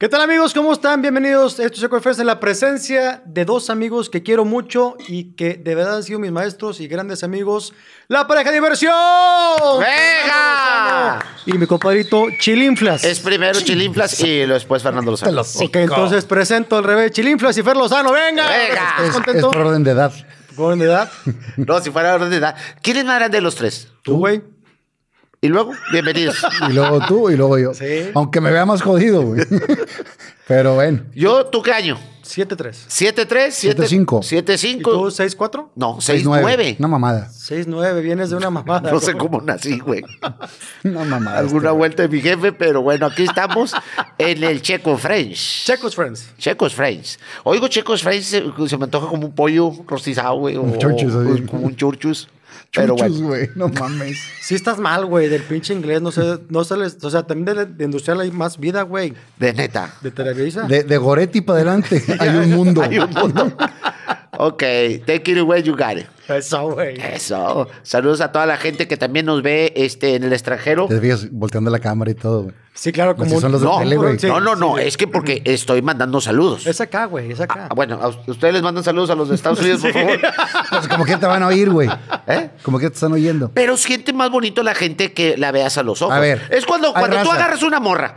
¿Qué tal amigos? ¿Cómo están? Bienvenidos. Esto es EcoFest en la presencia de dos amigos que quiero mucho y que de verdad han sido mis maestros y grandes amigos. ¡La pareja de diversión! ¡Venga! Y mi compadrito Chilinflas. Es primero Chilinflas y después Fernando Lozano. Ok, entonces presento al revés Chilinflas y Fer Lozano. ¡Venga! ¡Venga! ¿Estás Es por orden de edad. ¿Por orden de edad? No, si fuera orden de edad. ¿Quién es más grande de los tres? ¿Tú, güey? Y luego, bienvenidos. y luego tú y luego yo. Sí. Aunque me vea más jodido, güey. Pero ven. Yo, ¿tú qué año? 7-3. 7-3, 7-5. 7-5. ¿Tú 6-4? No, 6-9. Una mamada. 6-9, vienes de una mamada. no sé cómo nací, güey. una mamada. Este Alguna vuelta de mi jefe, pero bueno, aquí estamos en el Checo French. Checos French. Checos French. Oigo, Checos French se, me antoja como un pollo rostizado, güey. Un churchus. Como un churchus. Pero güey, no mames. si estás mal, güey, del pinche inglés. No sé, no se les... O sea, también de, industrial hay más vida, güey. De neta. De Televisa. De, de Goretti para adelante. hay un mundo. hay un mundo. Ok, take it away, you got it. Eso, güey. Eso. Saludos a toda la gente que también nos ve este, en el extranjero. Te volteando la cámara y todo, Sí, claro, como son no, no, no, es que porque estoy mandando saludos. Es acá, güey, es acá. Ah, bueno, ustedes les mandan saludos a los de Estados Unidos, por favor. Pues como que te van a oír, güey. ¿Eh? Como que te están oyendo. Pero siente más bonito la gente que la veas a los ojos. A ver. Es cuando, cuando tú agarras una morra.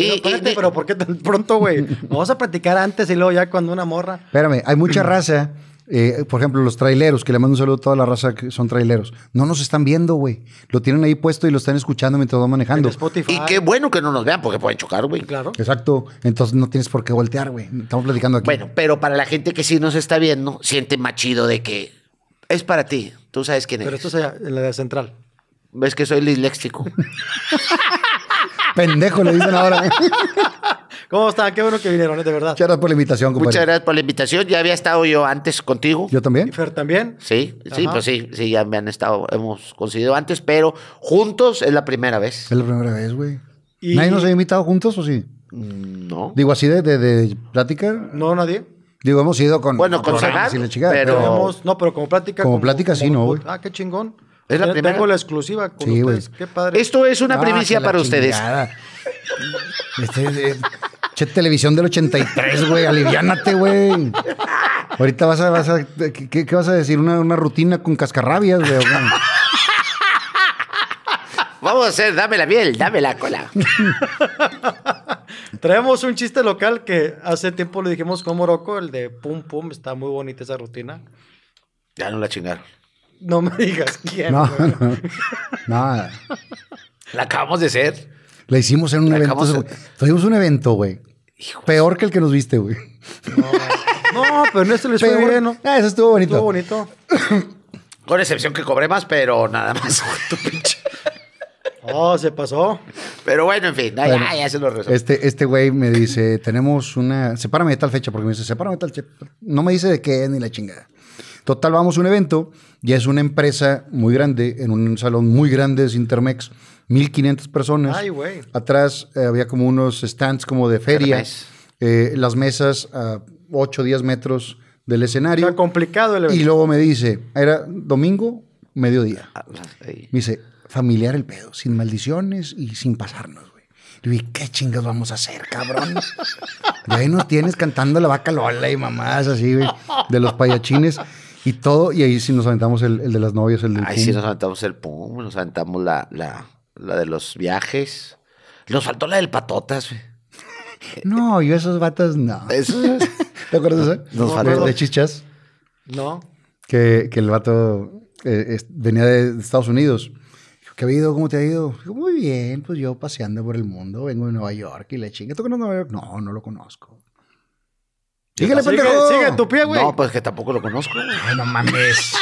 Y, no, este, pero ¿por qué tan pronto, güey? Vamos a practicar antes y luego ya cuando una morra. Espérame, hay mucha raza. Eh, por ejemplo, los traileros, que le mando un saludo a toda la raza que son traileros. No nos están viendo, güey. Lo tienen ahí puesto y lo están escuchando mientras van manejando. Y qué bueno que no nos vean, porque pueden chocar, güey. Claro. Exacto. Entonces no tienes por qué voltear, güey. Estamos platicando aquí. Bueno, pero para la gente que sí nos está viendo, siente más chido de que es para ti. Tú sabes quién es. Pero esto es en la de central. Ves que soy disléxico. Pendejo, le dicen ahora. ¿Cómo está? Qué bueno que vinieron, ¿eh? de verdad. Muchas gracias por la invitación, compadre. Muchas gracias por la invitación. Ya había estado yo antes contigo. ¿Yo también? ¿Y Fer también? Sí, sí, pues sí, sí, ya me han estado, hemos coincidido antes, pero juntos es la primera vez. Es la primera vez, güey. ¿Nadie nos ha invitado juntos o sí? Mm, no. Digo, así de, de, plática. No, nadie. Digo, hemos ido con. Bueno, con programas la pero- no, pero como plática. Como plática, sí, no, Ah, qué chingón. Es la primera. Tengo la exclusiva con sí, ustedes. Qué padre. Esto es una ah, primicia para ustedes. Nada. Este, eh, che, televisión del 83, güey. Aliviánate, güey. Ahorita vas a. ¿qué, vas a decir? Una, rutina con cascarrabias, güey. Vamos a hacer, dame la miel, dame la cola. Traemos un chiste local que hace tiempo le dijimos como Morocco, el de Pum Pum, está muy bonita esa rutina. Ya no la chingaron. No me digas quién. No, no, nada. La acabamos de ser. La hicimos en un evento. De... Tuvimos un evento, güey. Peor que el que nos viste, güey. No, pero en este les fue bueno. Ah, eso estuvo bonito. Estuvo bonito. Con excepción que cobré más, pero nada más. tu Oh, se pasó. Pero bueno, en fin, ya, ya se lo resuelvo. Este, este güey me dice, tenemos una... Sepárame de tal fecha, porque me dice, sepárame de tal... No me dice de qué ni la chingada. Total, vamos a un evento y es una empresa muy grande, en un salón muy grande, de Intermex, 1500 personas. Ay, güey. Atrás eh, había como unos stands como de feria. Eh, las mesas a 8 o 10 metros del escenario. complicado el evento. Y luego me dice, era domingo, mediodía. Ah, me dice, familiar el pedo, sin maldiciones y sin pasarnos, güey. dije, ¿qué chingas vamos a hacer, cabrón? y ahí nos tienes cantando la vaca Lola y mamás así, güey, de los payachines. Y todo, y ahí sí nos aventamos el, de las novias, el del Ahí sí nos aventamos el pum, nos aventamos la, la, la de los viajes. Nos faltó la del patotas, No, yo esos vatos no. ¿Te acuerdas de eso? Nos De, chichas. No. Que, que el vato eh, venía de, Estados Unidos. ¿Qué ha ido? ¿Cómo te ha ido? muy bien, pues yo paseando por el mundo, vengo de Nueva York y le chingue. ¿Tú conoces Nueva York? No, no lo conozco. Dígale, sigue, pendejo. tu pie, güey. No, pues que tampoco lo conozco. Ay, no mames.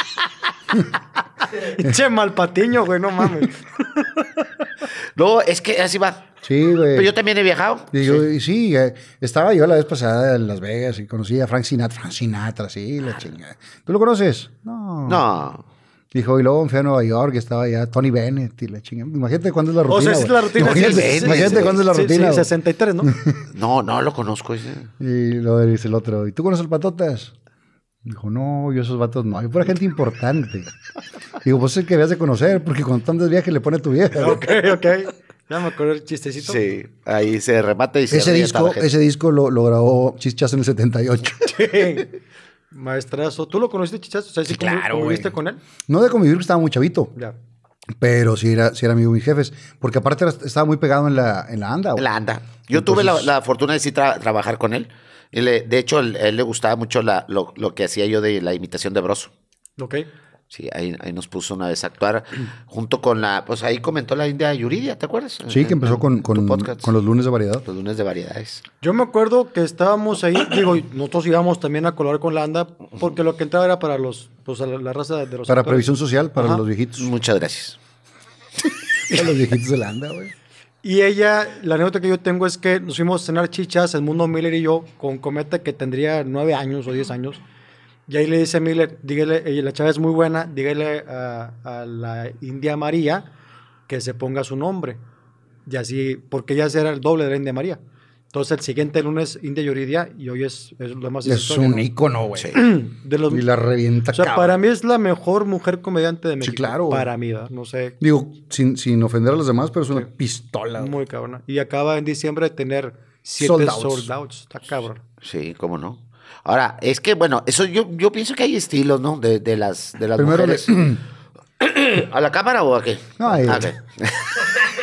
che, mal patiño, güey, no mames. no, es que así va. Sí, güey. Pero yo también he viajado. sí. sí, eh, estaba yo la vez pasada en Las Vegas y conocí a Frank Sinatra. Frank Sinatra, sí, la ah. chingada. ¿Tú lo conoces? No. No. Dijo, y luego fui a Nueva York, estaba ya Tony Bennett y la chingada. Imagínate cuándo es la oh, rutina. O sea, es la rutina. Imagínate, cuándo es la rutina. 63, ¿no? no, no lo conozco ese. Y lo dice el otro, ¿y tú conoces al Patotas? Dijo, no, yo esos vatos no, yo pura gente importante. Digo, pues es que debías de conocer, porque con tantos viajes le pone tu vieja. Ok, ok. Ya me acuerdo el chistecito. Sí, ahí se remata y se Ese disco, ese disco lo, lo grabó Chichas en el 78. Sí. Maestrazo. ¿Tú lo conociste, Chichazo? O sea, ¿sí con él? No de convivir, estaba muy chavito. Ya. Pero sí era, era amigo de mis jefes. Porque aparte estaba muy pegado en la, en la anda. La anda. Yo tuve la, fortuna de sí trabajar con él. Y le, de hecho, él, él le gustaba mucho lo, lo, que hacía yo de la imitación de Broso. Ok. Sí, ahí, nos puso una vez a actuar junto con la, pues ahí comentó la India Yuridia, ¿te acuerdas? Sí, que empezó con, los lunes de variedad. Los lunes de variedades. Yo me acuerdo que estábamos ahí, digo, nosotros íbamos también a colaborar con la ANDA, porque lo que entraba era para los, pues la, raza de los... Para previsión social, para los viejitos. Muchas gracias. los viejitos de la ANDA, güey. Y ella, la anécdota que yo tengo es que nos fuimos a cenar chichas, el mundo Miller y yo, con Cometa que tendría nueve años o diez años. Y ahí le dice Miller, dígale, la chava es muy buena, dígale a, la India María que se ponga su nombre. Y así, porque ella será el doble de la India María. Entonces el siguiente lunes India Yuridia y hoy es, es lo más... Es un icono ícono, güey. Y la revienta. O sea, para mí es la mejor mujer comediante de México. Sí, claro. Para mí, no sé. Digo, sin, ofender a los demás, pero es una pistola. Muy cabrona. Y acaba en diciembre de tener siete soldados Está cabrón. Sí, cómo no. Ahora, es que, bueno, eso yo, yo pienso que hay estilos, ¿no? De, las, de las Primero ¿A la cámara o a qué? No, ahí. Ah,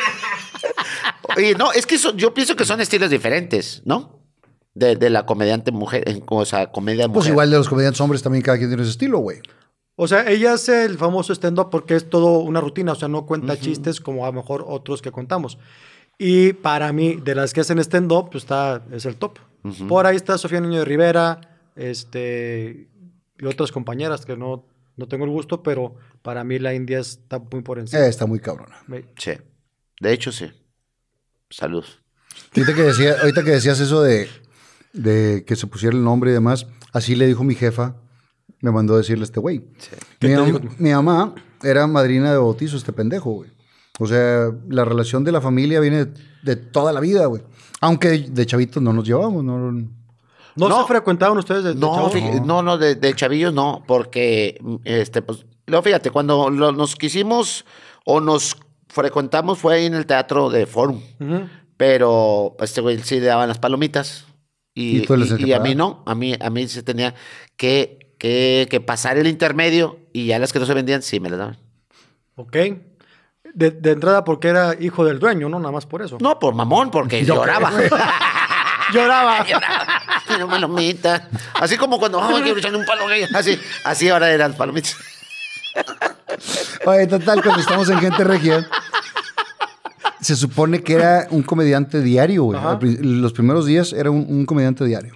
Oye, no, es que yo pienso que son estilos diferentes, ¿no? De, la comediante mujer, eh, o sea, comedia Pues igual de los comediantes hombres también cada quien tiene su estilo, güey. O sea, ella hace el famoso stand-up porque es todo una rutina, o sea, no cuenta chistes como a lo mejor otros que contamos. Y para mí, de las que hacen stand-up, pues está, es el top. Por ahí está Sofía Niño de Rivera, este, y otras compañeras que no, no tengo el gusto, pero para mí la India está muy por encima. Eh, está muy cabrona. Sí. De hecho, sí. Saludos. Ahorita que, decías eso de, de que se pusiera el nombre y demás, así le dijo mi jefa, me mandó a decirle a este güey. Mi, mamá era madrina de bautizo, este pendejo, güey. O sea, la relación de la familia viene de, toda la vida, güey. Aunque de chavitos no nos llevamos, no, ¿No, se frecuentaban ustedes de, no, no, de, de, chavillos no, porque, este, pues, luego fíjate, cuando nos quisimos o nos frecuentamos fue ahí en el teatro de Forum. Pero este güey sí le daban las palomitas. Y, ¿Y, a mí no, a mí, a mí se tenía que, pasar el intermedio y ya las que no se vendían sí me las daban. Ok. De, de entrada porque era hijo del dueño, ¿no? Nada más por eso. No, por mamón, porque lloraba. lloraba. Pero palomita. Así como cuando vamos echando un palo gay. Así, así ahora eran palomitas. Oye, total, cuando estamos en Gente Regia... se supone que era un comediante diario, güey. Los primeros días era un, comediante diario.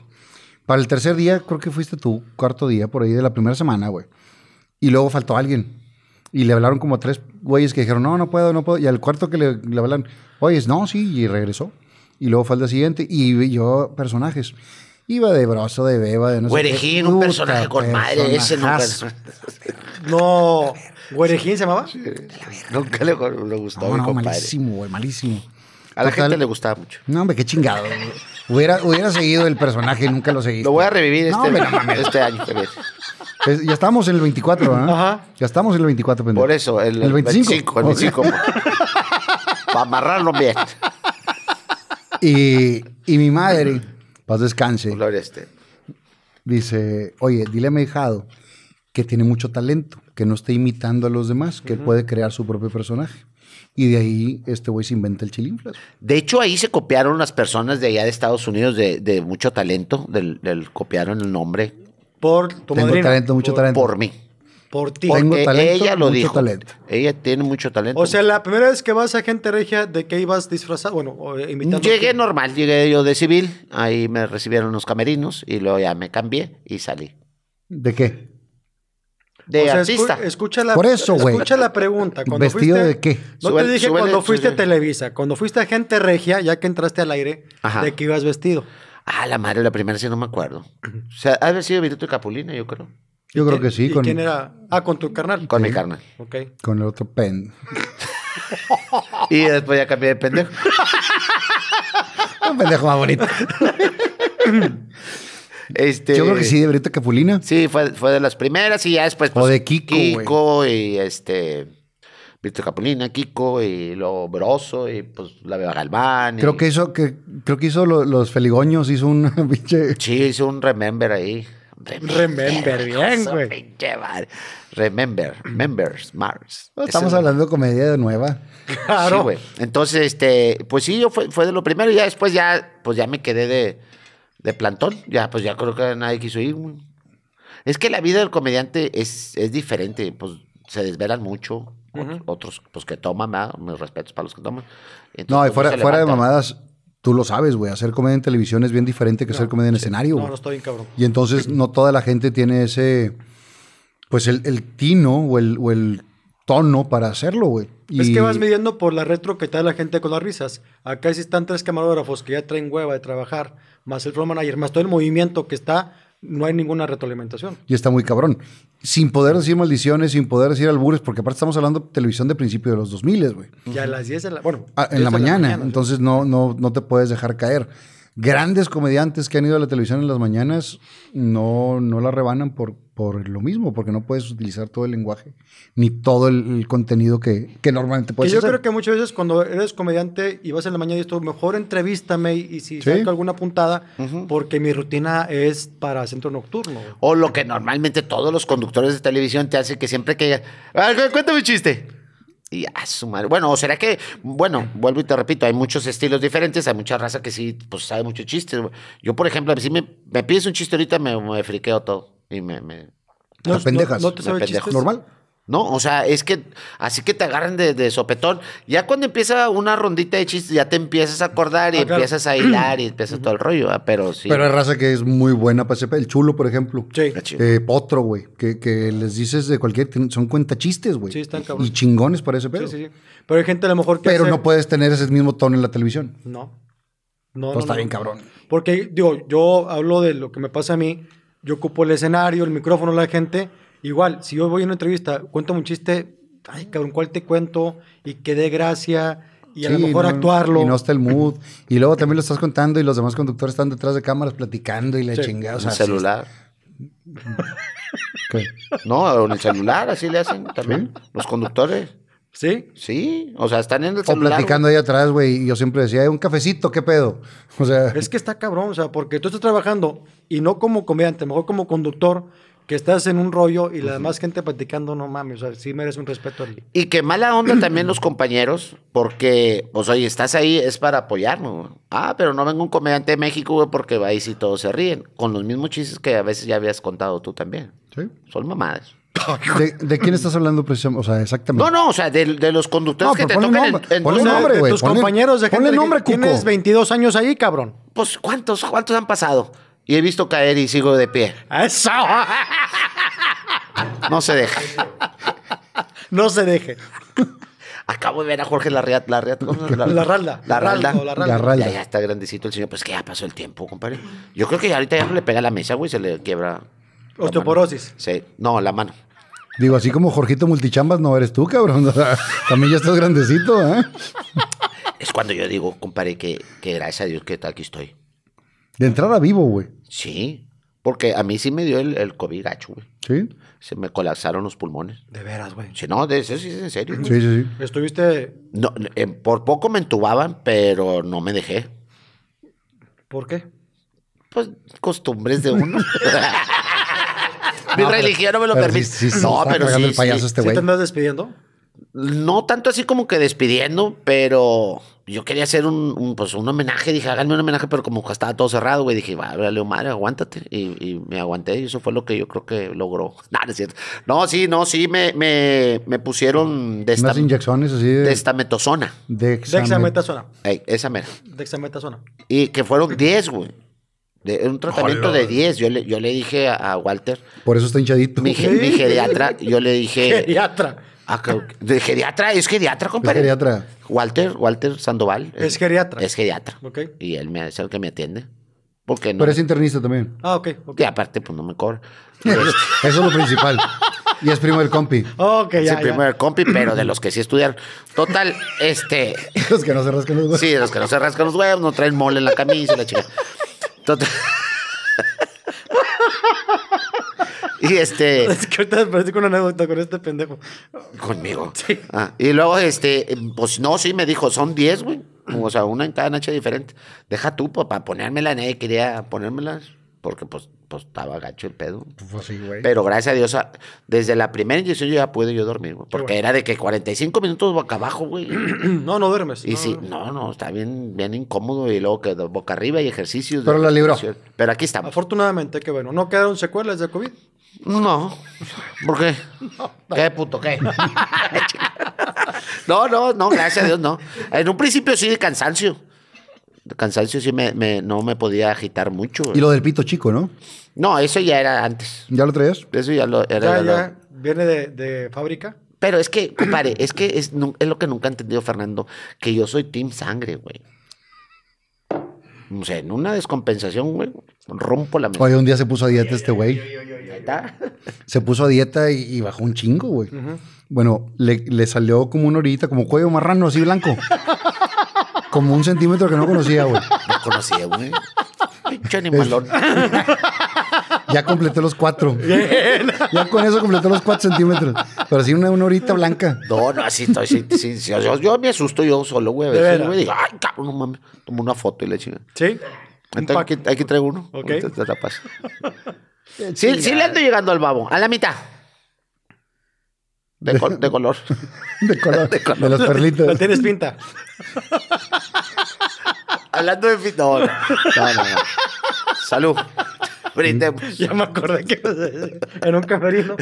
Para el tercer día, creo que fuiste tú, cuarto día, por ahí de la primera semana, güey. Y luego faltó alguien. Y le hablaron como tres güeyes que dijeron, no, no puedo, no puedo. Y al cuarto que le, le hablan, oye, no, sí, y regresó. Y luego fue al siguiente y yo personajes. Iba de broso, de beba, de no sé qué. un personaje con madre, ese nunca. no. ¿Guerejín se llamaba? Nunca le, le gustó Malísimo, malísimo. A la gente le gustaba mucho. No, hombre, qué chingado. Hubiera, seguido el personaje nunca lo seguí. Lo voy a revivir este, este, año este ya estamos en el 24, ¿no? ¿eh? Ajá. Ya estamos en el 24, pendejo. Por eso, el, 25. El 25. para amarrarlo bien. y mi madre Paz descanse. Este. Dice, oye, dile a mi que tiene mucho talento, que no esté imitando a los demás, que puede crear su propio personaje. Y de ahí este güey se inventa el chilinflas. De hecho, ahí se copiaron las personas de allá de Estados Unidos de, mucho talento, del, copiaron el nombre. Por tu Tengo talento, mucho talento. Por mí. Por ti. ella lo mucho dijo. Ella tiene mucho talento. O sea, la primera vez que vas a Gente Regia, ¿de qué ibas disfrazado? Bueno, eh, invitando Llegué normal, llegué yo de civil. Ahí me recibieron los camerinos y luego ya me cambié y salí. ¿De qué? De artista. escucha la, Por eso, Escucha la pregunta. Cuando ¿Vestido de qué? No te dije cuando fuiste a Televisa, cuando fuiste a Gente Regia, ya que entraste al aire, ¿de qué ibas vestido? Ah, la madre, la primera sí no me acuerdo. O sea, ha sido Virito Capulina, yo creo. Yo creo que sí. ¿Y con, quién era? Ah, con tu carnal. Con mi carnal. Ok. Con el otro pen. y después ya cambié de pendejo. Un pendejo más bonito. Este, Yo creo que sí, de Brita Capulina. Sí, fue, fue de las primeras y ya después. Pues, o de Kiko. Kiko y este. Brita Capulina, Kiko y lo Broso y pues la Beba Galván. Creo que hizo, que, creo que hizo los Feligoños, hizo un pinche. Sí, hizo un remember ahí. Remember, bien, güey. Remember, members, Mars. estamos hablando de comedia de nueva. Claro. güey. Entonces, este, pues sí, yo fue, de lo primero y ya después ya, pues ya me quedé de, plantón. Ya, pues ya creo que nadie quiso ir. Es que la vida del comediante es, es diferente, pues se desvelan mucho. Otros, pues que toman, más. mis respetos para los que toman. no, y pues, fuera de mamadas, tú lo sabes, güey, hacer comedia en televisión es bien diferente que hacer comedia en escenario. No, no estoy bien cabrón. Y entonces no toda la gente tiene ese, pues el, tino o el, o el tono para hacerlo, güey. Es que vas midiendo por la retro que trae la gente con las risas. Acá sí están tres camarógrafos que ya traen hueva de trabajar, más el floor manager, más todo el movimiento que está no hay ninguna retroalimentación. Y está muy cabrón. Sin poder decir maldiciones, sin poder decir albures, porque aparte estamos hablando de televisión de principio de los 2000, güey. Ya a las 10 de bueno, ah, en, la mañana, en la mañana. entonces no, no, no te puedes dejar caer grandes comediantes que han ido a la televisión en las mañanas no, no la rebanan por, por lo mismo, porque no puedes utilizar todo el lenguaje ni todo el, contenido que, normalmente puedes y yo creo que muchas veces cuando eres comediante y vas en la mañana y esto, mejor entrevístame y, si ¿Sí? alguna puntada, porque mi rutina es para centro nocturno. O lo que normalmente todos los conductores de televisión te hacen que siempre que... Cuéntame un chiste. Y a su madre. Bueno, o será que, bueno, vuelvo y te repito, hay muchos estilos diferentes, hay mucha raza que sí, pues sabe mucho chiste Yo, por ejemplo, si me, pides un chiste ahorita, me, me friqueo todo. Y me. No, pendejas. No, te ¿Normal? ¿no? O sea, es que así que te agarran de, sopetón. Ya cuando empieza una rondita de chistes, ya te empiezas a acordar y ah, empiezas a hilar y empiezas todo el rollo, pero sí. Pero hay raza que es muy buena para ese. El chulo, por ejemplo. Sí. Ah, eh, Potro, güey. Que, les dices de cualquier. Son cuenta chistes, güey. Sí, están cabrón. Y chingones para ese pedo. Sí, sí, sí. Pero hay gente a lo mejor que. Pero no puedes tener ese mismo tono en la televisión. No. No, pues no está bien, cabrón. Porque, digo, yo hablo de lo que me pasa a mí. Yo ocupo el escenario, el micrófono, la gente Igual, si yo voy a una entrevista, cuento un chiste, ay, cabrón, ¿cuál te cuento? Y que dé gracia y a lo mejor actuarlo. Y no está el mood. Y luego también lo estás contando y los demás conductores están detrás de cámaras platicando y le sí. el celular. ¿Qué? No, en el celular, así le hacen también los conductores. ¿Sí? Sí, o sea, están en el celular. O platicando ahí atrás, güey, y yo siempre decía, un cafecito, ¿qué pedo? O sea... Es que está cabrón, o sea, porque tú estás trabajando, y no como comediante, mejor como conductor, que estás en un rollo y la demás gente platicando, no mames, o sea, sí merece un respeto. Y que mala onda también los compañeros, porque, pues oye, estás ahí, es para apoyarnos. Ah, pero no vengo un comediante de México, güey, porque ahí sí todos se ríen. Con los mismos chistes que a veces ya habías contado tú también. Sí. Son mamadas. ¿De, quién estás hablando precisamente? O sea, exactamente. No, no, o sea, de, los conductores que te tocan nombre, nombre, tus compañeros de gente ponle nombre, tienes 22 años ahí, cabrón. Pues, ¿cuántos, cuántos han pasado? Y he visto caer y sigo de pie. ¡Eso! No se deje. No se deje. Acabo de ver a Jorge Larriat. La, La Ralda. La Ralda. La Ralda. Ya, está grandecito el señor. Pues que ya pasó el tiempo, compadre. Yo creo que ahorita ya no le pega la mesa, güey. Se le quiebra. Osteoporosis. Sí. No, la mano. Digo, así como Jorgito Multichambas, no eres tú, cabrón. también ya estás grandecito, ¿eh? Es cuando yo digo, compadre, que, que gracias a Dios que aquí estoy. De entrada vivo, güey. Sí, porque a mí sí me dio el, el COVID gacho, güey. ¿Sí? Se me colapsaron los pulmones. De veras, güey. Sí, no, de eso sí es en serio. Sí, sí, sí. ¿Estuviste No, eh, por poco me entubaban, pero no me dejé. por qué? Pues costumbres de uno. Mi religión no me lo permitió sí- permite. sí no, pero sí, sí. Este te andas despidiendo? No tanto así como que despidiendo, pero yo quería hacer un, pues, un, homenaje, dije, háganme un homenaje, pero como estaba todo cerrado, güey, dije, vale, madre, aguántate. Y, me aguanté y eso fue lo que yo creo que logró. No, es cierto. No, sí, no, sí, me, me, me pusieron... De Unas inyecciones así de... De Dexametasona. Ey, esa mera. Dexametasona. Y que fueron 10, güey. De, un tratamiento de 10. Yo le, yo le dije a, Walter. Por eso está hinchadito. Mi, mi geriatra, yo le dije. Geriatra. Ah, de geriatra, es geriatra, compadre. Es geriatra. Walter, Walter Sandoval. Es geriatra. Es geriatra. Ok. Y él me, es el que me atiende. Porque no. Pero es internista también. Ah, ok. okay. Y aparte, pues no me cobra. Eso es lo principal. Y es primo del compi. Ok, ya. Es el primo del compi, pero de los que sí estudiaron. Total, este. los que no se rascan los huevos. Sí, los que no se rascan los huevos, no traen mole en la camisa, la chica. Total. y este. Es que ahorita me con una anécdota con este pendejo. Conmigo. Ah, y luego, este, pues no, sí, me dijo, son 10, güey. O sea, una en cada noche diferente. Deja tú, pues, para ponérmela, nadie quería ponérmelas. Porque, pues, pues estaba gacho el pedo. Pues sí, güey. Pero gracias a Dios, desde la primera inyección ya pude yo dormir, güey. Porque era de que 45 minutos boca abajo, güey. no, no duermes. Y sí, no, no, está bien, bien incómodo y luego quedó boca arriba y ejercicios. Pero la libró. Pero aquí estamos. Afortunadamente, qué bueno. ¿No quedaron secuelas de COVID? No. ¿Por qué? ¿Qué puto qué? no, no, no, gracias a Dios, no. En un principio sí de cansancio cansancio sí me, no me podía agitar mucho. Y lo del pito chico, ¿no? No, eso ya era antes. ¿Ya lo traías? Eso ya lo era. Ya, viene de, fábrica. Pero es que, Pare, es que es, es lo que nunca ha entendido Fernando, que yo soy team sangre, güey. no sé en una descompensación, güey, rompo la mesa. Oye, un día se puso a dieta este güey. Se puso a dieta y, bajó un chingo, güey. Bueno, le, le, salió como una horita, como cuello marrano, así blanco. Como un centímetro que no conocía, güey. No conocía, güey. Pinche animalón. Ya completé los cuatro. Ya con eso completé los cuatro centímetros. Pero sí una, horita blanca. No, no, así estoy. Yo, me asusto yo solo, güey. A veces, güey, digo, ay, cabrón, no mames. Tomo una foto y le chingan. Sí. Entonces, aquí, traigo uno. Ok. Te, te sí, le ando llegando al babo. A la mitad. De, color. de, color. De color. los perlitos. No tienes pinta. Hablando de pinta. No, no, no, Salud. Brindemos. Ya me acordé que en un camerino.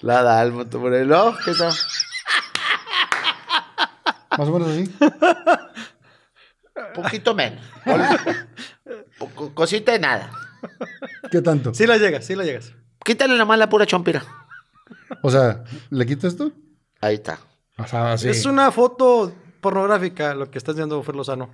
La por tu Morelo, ¿qué tal? Más o menos así. Poquito menos. Cosita de nada. ¿Qué tanto? Sí la llegas, sí la llegas. Quítale nomás la pura chompira. O sea, ¿le quito esto? Ahí está. Es una foto pornográfica lo que estás viendo, Fer Lozano.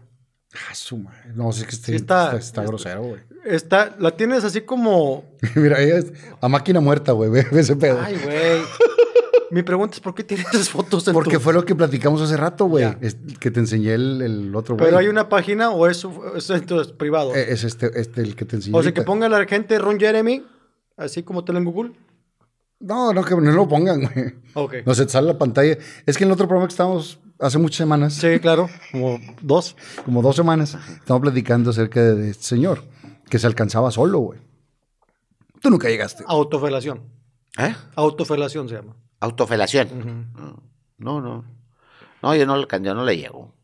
Ah, su madre. No, es que está, está, este, grosero, güey. Está, la tienes así como. Mira, ahí es a máquina muerta, güey. Ve ese pedo. Ay, güey. Mi pregunta es: ¿por qué tienes esas fotos en Porque fue lo que platicamos hace rato, güey. Que te enseñé el, otro, güey. ¿Pero hay una página o es, privado? E, es este, este el que te enseñé. O sea, que ponga la gente Ron Jeremy, así como te en Google. No, no, que no lo pongan, güey. Ok. No se te sale la pantalla. Es que en el otro programa que estábamos hace muchas semanas. Sí, claro, como dos. Como dos semanas. Estamos platicando acerca de este señor que se alcanzaba solo, güey. Tú nunca llegaste. Autofelación. ¿Eh? Autofelación se llama. Autofelación. No, no. No, yo no, no le llego.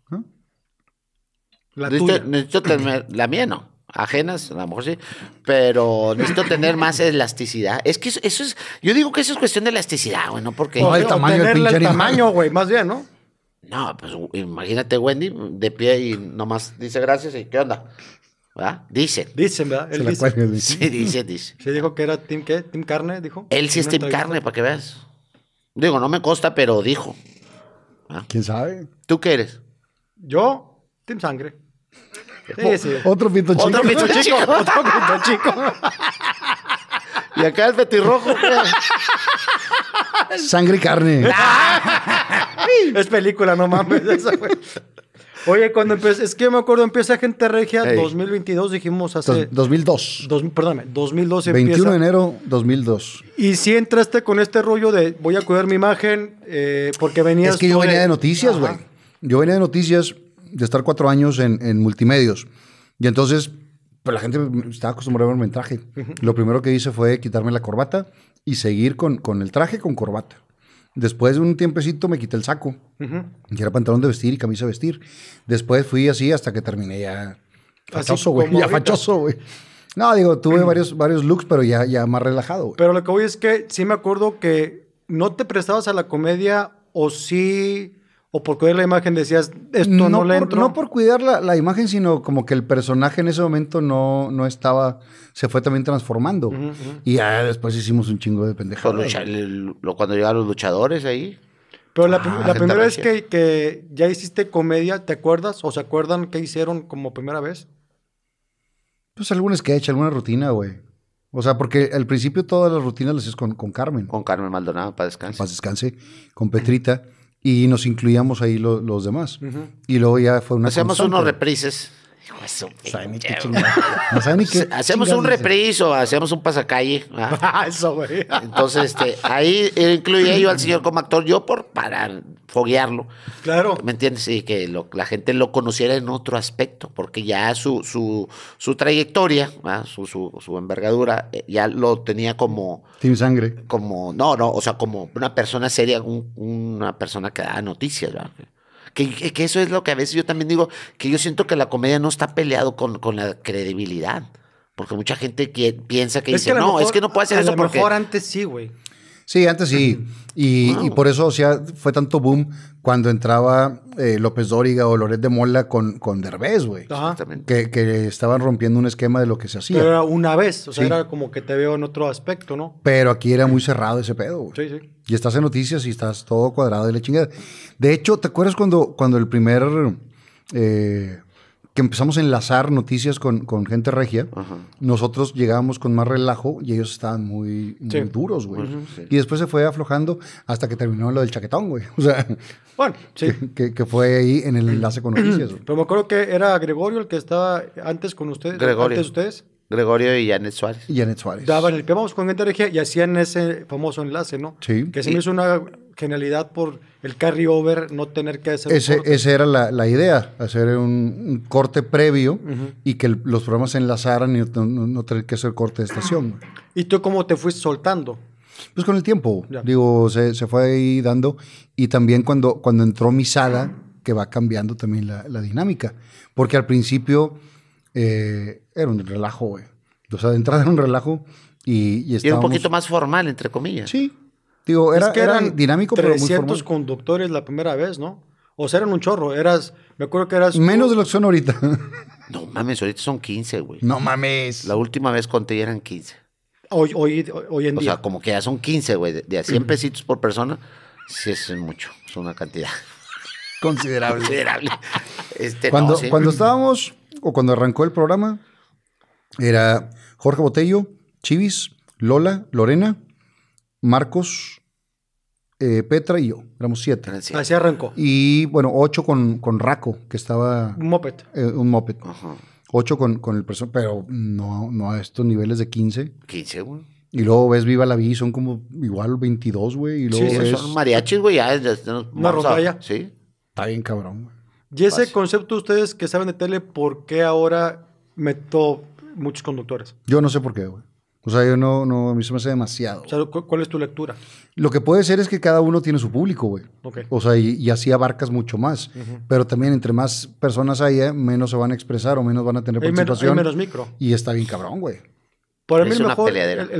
La, tuya. la mía no ajenas, a lo mejor sí, pero necesito tener más elasticidad. Es que eso, es, yo digo que eso es cuestión de elasticidad, güey, ¿no? Porque... No, el tamaño, el, tamaño, güey, más bien, ¿no? No, pues imagínate Wendy de pie y nomás dice gracias y ¿qué onda? ¿Verdad? dice Dice, ¿verdad? Él dice. sí, dice, dice. ¿Se dijo que era Tim, qué? ¿Tim Carne, dijo? Él sí es Tim Carne, para que veas. Digo, no me consta, pero dijo. ¿Quién sabe? ¿Tú qué eres? Yo, Team Sangre. Otro pinto chico. Otro pinto chico. Otro pinto chico. y acá el petirrojo. Sangre y carne. es película, no mames. Oye, cuando empecé, es que me acuerdo, empieza Gente Regia 2022, dijimos hace... 2002. Dos, perdóname, empieza. 21 de enero 2002. Y si entraste con este rollo de voy a cuidar mi imagen eh, porque venías... Es que yo venía de noticias, güey. Yo venía de noticias de estar cuatro años en, en multimedios. Y entonces, pero pues, la gente estaba acostumbrada a verme en traje. Lo primero que hice fue quitarme la corbata y seguir con, con el traje con corbata. Después de un tiempecito me quité el saco. Y era pantalón de vestir y camisa de vestir. Después fui así hasta que terminé ya fachoso, güey. Ya fachoso, güey. No, digo, tuve varios, varios looks, pero ya, ya más relajado. Pero lo que voy es que sí me acuerdo que no te prestabas a la comedia o sí ¿O por cuidar la imagen decías, esto no, no le No por cuidar la, imagen, sino como que el personaje en ese momento no, no estaba, se fue también transformando. Y ya después hicimos un chingo de pendejadas. Cuando llegaron los luchadores ahí. Pero la, ah, primera vez que, que, ya hiciste comedia, ¿te acuerdas? ¿O se acuerdan qué hicieron como primera vez? Pues algún sketch, alguna rutina, güey. O sea, porque al principio todas las rutinas las hacías con, con Carmen. Con Carmen Maldonado, para descanse. Para descanse, con Petrita y nos incluíamos ahí los demás. Y luego ya fue una... Hacíamos unos reprises. Pues, hacemos un repriso, hacemos un pasacalle. Ah, Entonces, este, ahí eh, incluía yo al señor como actor, yo por para foguearlo. Claro. ¿Me entiendes? Y que la gente lo conociera en otro aspecto, porque ya su, su, su trayectoria, su, envergadura, eh, ya lo tenía como, sin Sangre. como, no, no, o sea, como una persona seria, una persona que da noticias, ¿verdad? Que, eso es lo que a veces yo también digo, que yo siento que la comedia no está peleado con, la credibilidad. Porque mucha gente piensa que dice, no, es que no puede hacer eso. lo porque... mejor antes sí, güey. Sí, antes sí. Y, por eso o sea, fue tanto boom cuando entraba eh, López Dóriga o Loret de Mola con, con Derbez, güey. Que, que, estaban rompiendo un esquema de lo que se hacía. Pero era una vez, o sea, era como que te veo en otro aspecto, ¿no? Pero aquí era muy cerrado ese pedo, güey. Sí, sí. Y estás en noticias y estás todo cuadrado y la chingada. De hecho, ¿te acuerdas cuando, cuando el primer... Eh, que empezamos a enlazar noticias con, gente regia, nosotros llegábamos con más relajo y ellos estaban muy, duros, güey. Y después se fue aflojando hasta que terminó lo del chaquetón, güey. O sea, bueno, que, fue ahí en el enlace con noticias. Pero me acuerdo que era Gregorio el que estaba antes con ustedes. Gregorio. Antes de ustedes. Gregorio y Janet Suárez. Janet Suárez. Daban el que vamos con gente y hacían ese famoso enlace, ¿no? Sí. Que se me hizo una genialidad por el carryover, no tener que hacer. Ese, esa era la, idea, hacer un, corte previo y que los programas se enlazaran y no, tener que hacer corte de estación. ¿Y tú cómo te fuiste soltando? Pues con el tiempo, digo, se, fue ahí dando. Y también cuando, cuando entró mi que va cambiando también la, la dinámica. Porque al principio eh, era un relajo, güey. O sea, de entrada era un relajo y, y Era un poquito más formal, entre comillas. Sí. Digo, era, que eran dinámicos, pero muy formal. conductores la primera vez, ¿no? O sea, eran un chorro. Eras, me acuerdo que eras... Menos de lo que son ahorita. no mames, ahorita son 15, güey. No mames. La última vez conté y eran 15. Hoy, hoy, en día. O sea, como que ya son 15, güey. De, a 100 pesitos por persona, sí es mucho. Es una cantidad. Considerable. Considerable. cuando, este, cuando estábamos o cuando arrancó el programa, era Jorge Botello, Chivis, Lola, Lorena, Marcos, eh, Petra y yo. Éramos siete. Así arrancó. Y bueno, ocho con, con Raco, que estaba. Un moped. Eh, un moped. Ocho con, el personal, pero no, no a estos niveles de 15. 15, güey. Y luego ves Viva la Vi, son como igual 22, güey. sí, son mariachis, güey. Ya, ya, Sí. Está bien cabrón, güey. Y ese concepto, ustedes que saben de tele, ¿por qué ahora meto muchos conductores? Yo no sé por qué, güey. O sea, yo no, no, a mí se me hace demasiado. O sea, ¿cuál es tu lectura? Lo que puede ser es que cada uno tiene su público, güey. O sea, y, así abarcas mucho más. Pero también entre más personas hay, menos se van a expresar o menos van a tener participación. Menos, menos micro. Y está bien cabrón, güey. Para mí el mejor,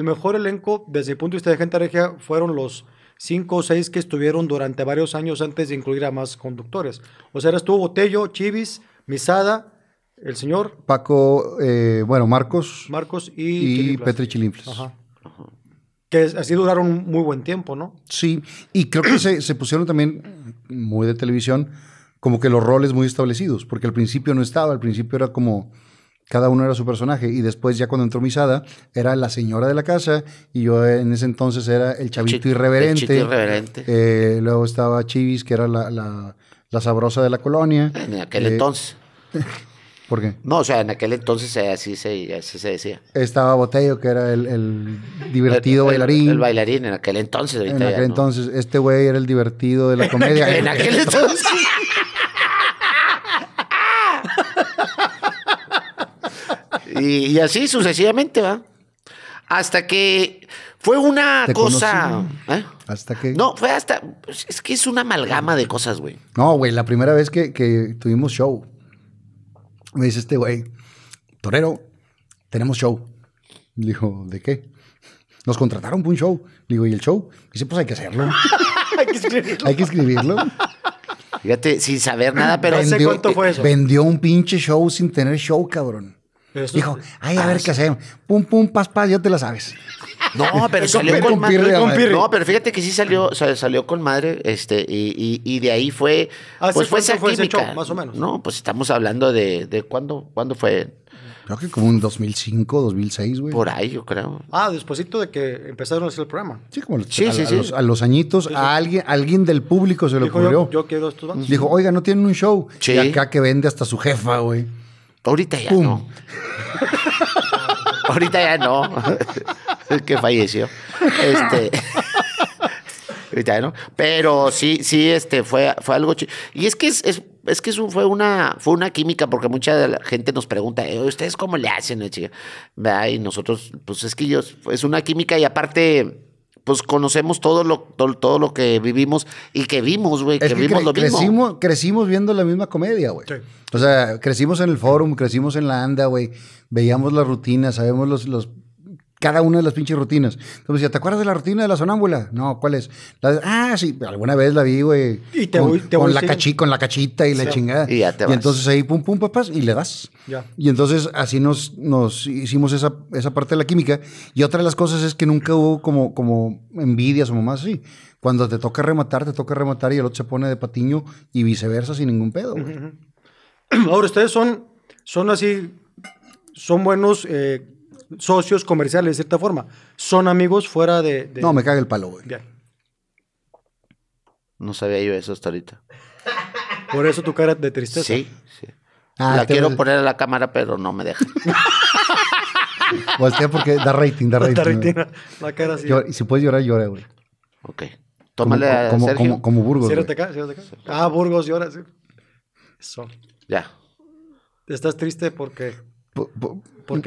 mejor elenco, desde el punto de vista de gente regia, fueron los cinco o seis que estuvieron durante varios años antes de incluir a más conductores. O sea, estuvo Botello, Chivis, Misada, el señor. Paco, eh, bueno, Marcos. Marcos y, Petri Chilinfles. Ajá. Que así duraron muy buen tiempo, ¿no? Sí, y creo que se pusieron también, muy de televisión, como que los roles muy establecidos, porque al principio no estaba, al principio era como cada uno era su personaje. Y después, ya cuando entró Misada, era la señora de la casa y yo en ese entonces era el chavito irreverente. irreverente. Eh, luego estaba Chivis, que era la, sabrosa de la colonia. En aquel eh, entonces. ¿Por qué? No, o sea, en aquel entonces eh, así se, se decía. Estaba Botello, que era el, divertido bailarín. El bailarín en aquel entonces. en aquel entonces, este güey era el divertido de la comedia. en aquel entonces. Y, así sucesivamente, ¿va? Hasta que fue una cosa. ¿eh? Hasta que. No, fue hasta. Pues, es que es una amalgama de cosas, güey. No, güey, la primera vez que, tuvimos show, me dice este güey, Torero, tenemos show. Dijo, ¿de qué? Nos contrataron por un show. Digo, ¿y el show? Dice, pues hay que hacerlo. hay que escribirlo. hay que escribirlo. Fíjate, sin saber nada, pero. Vendió, cuánto fue eso? Vendió un pinche show sin tener show, cabrón. Dijo, ay, a ver qué hacemos. Pum, pum, pas, pas, ya te la sabes. No, pero salió con, madre. No, pero fíjate que sí salió, salió con madre, este, y, y, de ahí fue, ah, pues fue show, más o menos. No, pues estamos hablando de, cuándo, cuándo fue. Creo que como en 2005, 2006, güey. Por ahí, yo creo. Ah, despuésito de que empezaron a hacer el programa. Sí, como los, sí, a, Los, añitos, a alguien, alguien del público se lo ocurrió. Yo, quiero estos Dijo, oiga, ¿no tienen un show? Y acá que vende hasta su jefa, güey. Ahorita ya no. Ahorita ya no. que falleció. Este, ahorita ya no. Pero sí, sí, este, fue, fue algo chido. Y es que es, es que fue una, fue una química, porque mucha gente nos pregunta, eh, ¿ustedes cómo le hacen? Chica? Y nosotros, pues es que ellos, es una química y aparte pues conocemos todo lo, todo, lo que vivimos y que vimos, güey, Crecimos, viendo la misma comedia, güey. O sea, crecimos en el forum, crecimos en la anda, güey. Veíamos la rutina, sabemos los, los cada una de las pinches rutinas. Entonces decía, ¿te acuerdas de la rutina de la sonámbula? No, ¿cuál es? ah, sí, alguna vez la vi, güey. Y te con, voy, con la cachita, con la cachita y la chingada. Y ya te vas. entonces ahí, pum, pum, papás, y le das. Ya. Y entonces así nos, nos hicimos esa, parte de la química. Y otra de las cosas es que nunca hubo como, como envidias o más así. Cuando te toca rematar, te toca rematar y el otro se pone de patiño y viceversa sin ningún pedo. Ahora, ustedes son, son así, son buenos eh, socios comerciales, de cierta forma. Son amigos fuera de. No, me caga el palo, güey. No sabía yo eso hasta ahorita. Por eso tu cara de tristeza. Sí, sí. Ah, la quiero poner a la cámara, pero no me deja. sea, porque da rating, da rating. Da rating la cara así. y si puedes llorar, llora, güey. Ok. Tómale como, a Sergio. Burgos. Ciérrate acá, acá. Ah, Burgos llora, sí. Eso. Ya. Estás triste porque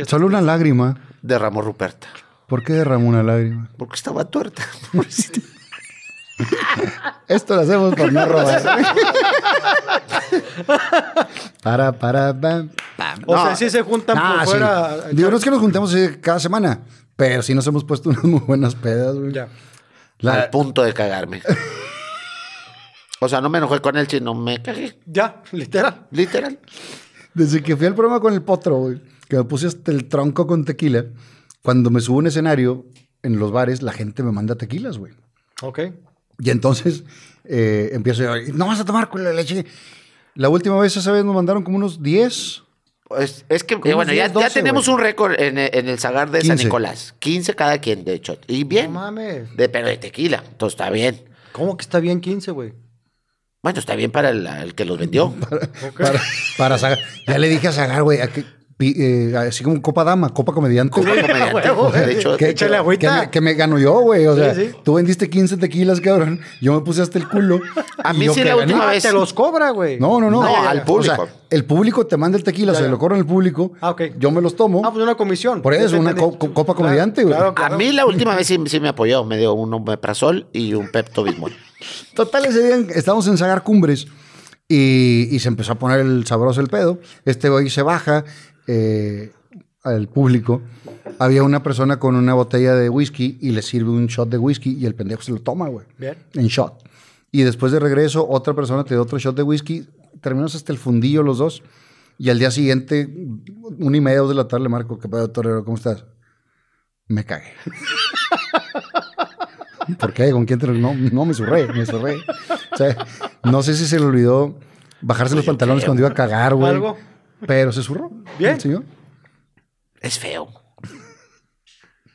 solo una lágrima. Derramó Ruperta. ¿Por qué derramó una lágrima? Porque estaba tuerta. Esto lo hacemos por no robar. para, para, bam O sea, si se juntan por fuera. Digo, no es que nos juntemos eh, cada semana, pero sí nos hemos puesto unas muy buenas pedas, güey. Ya. Al punto de cagarme. o sea, no me enojé con él, sino me cagué. Ya, literal. Literal. Desde que fui al programa con el potro, güey, que me puse hasta el tronco con tequila, cuando me subo a un escenario en los bares, la gente me manda tequilas, güey. Ok. Y entonces eh, empiezo decir, no vas a tomar con la leche. La última vez, esa vez, nos mandaron como unos 10. Pues, es, que, eh, bueno, ya, tenemos un récord en, el Sagar de San Nicolás. 15 cada quien, de hecho. Y bien. No mames. De, pero de tequila. todo está bien. ¿Cómo que está bien 15, güey? Bueno, está bien para el, que los vendió. Para, para, Ya le dije a Sagar, güey, eh, así como Copa Dama, Copa Comediante. Copa Comediante, De hecho, que, échale agüita. Que me, que me gano yo, güey. O sea, tú vendiste 15 tequilas, cabrón. Yo me puse hasta el culo. A mí sí la última ah, vez. Te los cobra, güey. No, no, no. No, al público. el público te manda el tequila, se lo cobra el público. Ah, ok. Yo me los tomo. Ah, pues una comisión. Por eso, una copa comediante, güey. A mí la última vez sí, me apoyó. Me dio un omeprazol y un Pepto Bismol. Total, ese día estamos en Sagar Cumbres y, se empezó a poner el sabroso el pedo. Este hoy se baja eh, al público. Había una persona con una botella de whisky y le sirve un shot de whisky y el pendejo se lo toma, güey. Bien. En shot. Y después de regreso, otra persona te da otro shot de whisky. Terminas hasta el fundillo los dos. Y al día siguiente, una y media, de la tarde, marco, ¿qué pedo, torero? ¿Cómo estás? Me cagué. ¿Por qué? ¿Con quién te lo.? No, no me surré, me surré. O sea, no sé si se le olvidó bajarse los pantalones cuando iba a cagar, güey. ¿Algo? Pero se surró. Bien. Es feo.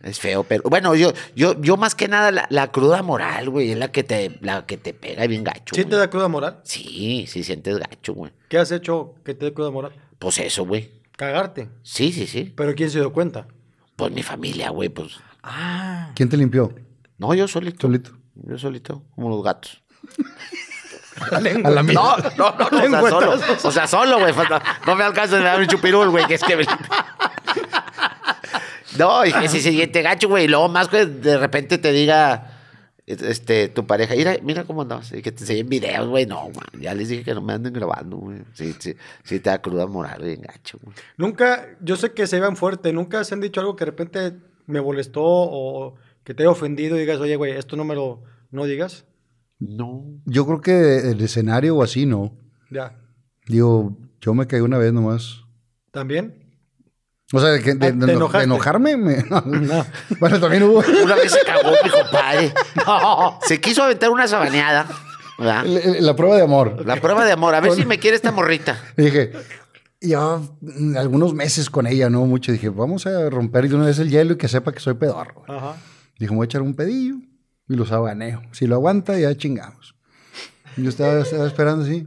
Es feo, pero bueno, yo, yo, yo más que nada la, cruda moral, güey, es la que te, la que te pega bien gacho. ¿Sientes la cruda moral? Sí, sí sientes gacho, güey. ¿Qué has hecho que te dé cruda moral? Pues eso, güey. Cagarte. Sí, sí, sí. ¿Pero quién se dio cuenta? Pues mi familia, güey, pues. Ah. ¿Quién te limpió? No, yo solito. Solito. Yo solito, como los gatos. A la No, no, no, no o sea, solo. O sea, solo, güey. No me alcanza de dar un chupirul, güey, que es que... No, y que si siguiente gacho, güey, y luego más que de repente te diga este, tu pareja, mira, mira cómo andas, y que te enseñen videos, güey, no, man, ya les dije que no me anden grabando, güey. Sí, sí, sí te da cruda moral, bien gacho, güey. Nunca, yo sé que se iban fuerte, nunca se han dicho algo que de repente me molestó o que te haya ofendido y digas, oye, güey, esto no me lo, no digas? No, yo creo que el escenario o así no. Ya. Digo, yo me caí una vez nomás. ¿También? O sea, de, ah, enojarme. Bueno, también hubo. Una vez se cagó dijo padre Se quiso aventar una sabaneada. La, prueba de amor. La prueba de amor. A ver si me quiere esta morrita. Dije, ya mm, algunos meses con ella, ¿no? Mucho. Dije, vamos a romper de una vez el hielo y que sepa que soy pedorro. Ajá. Dijo, me voy a echar un pedillo y lo sabaneo. Si lo aguanta, ya chingamos. Yo estaba, esperando así.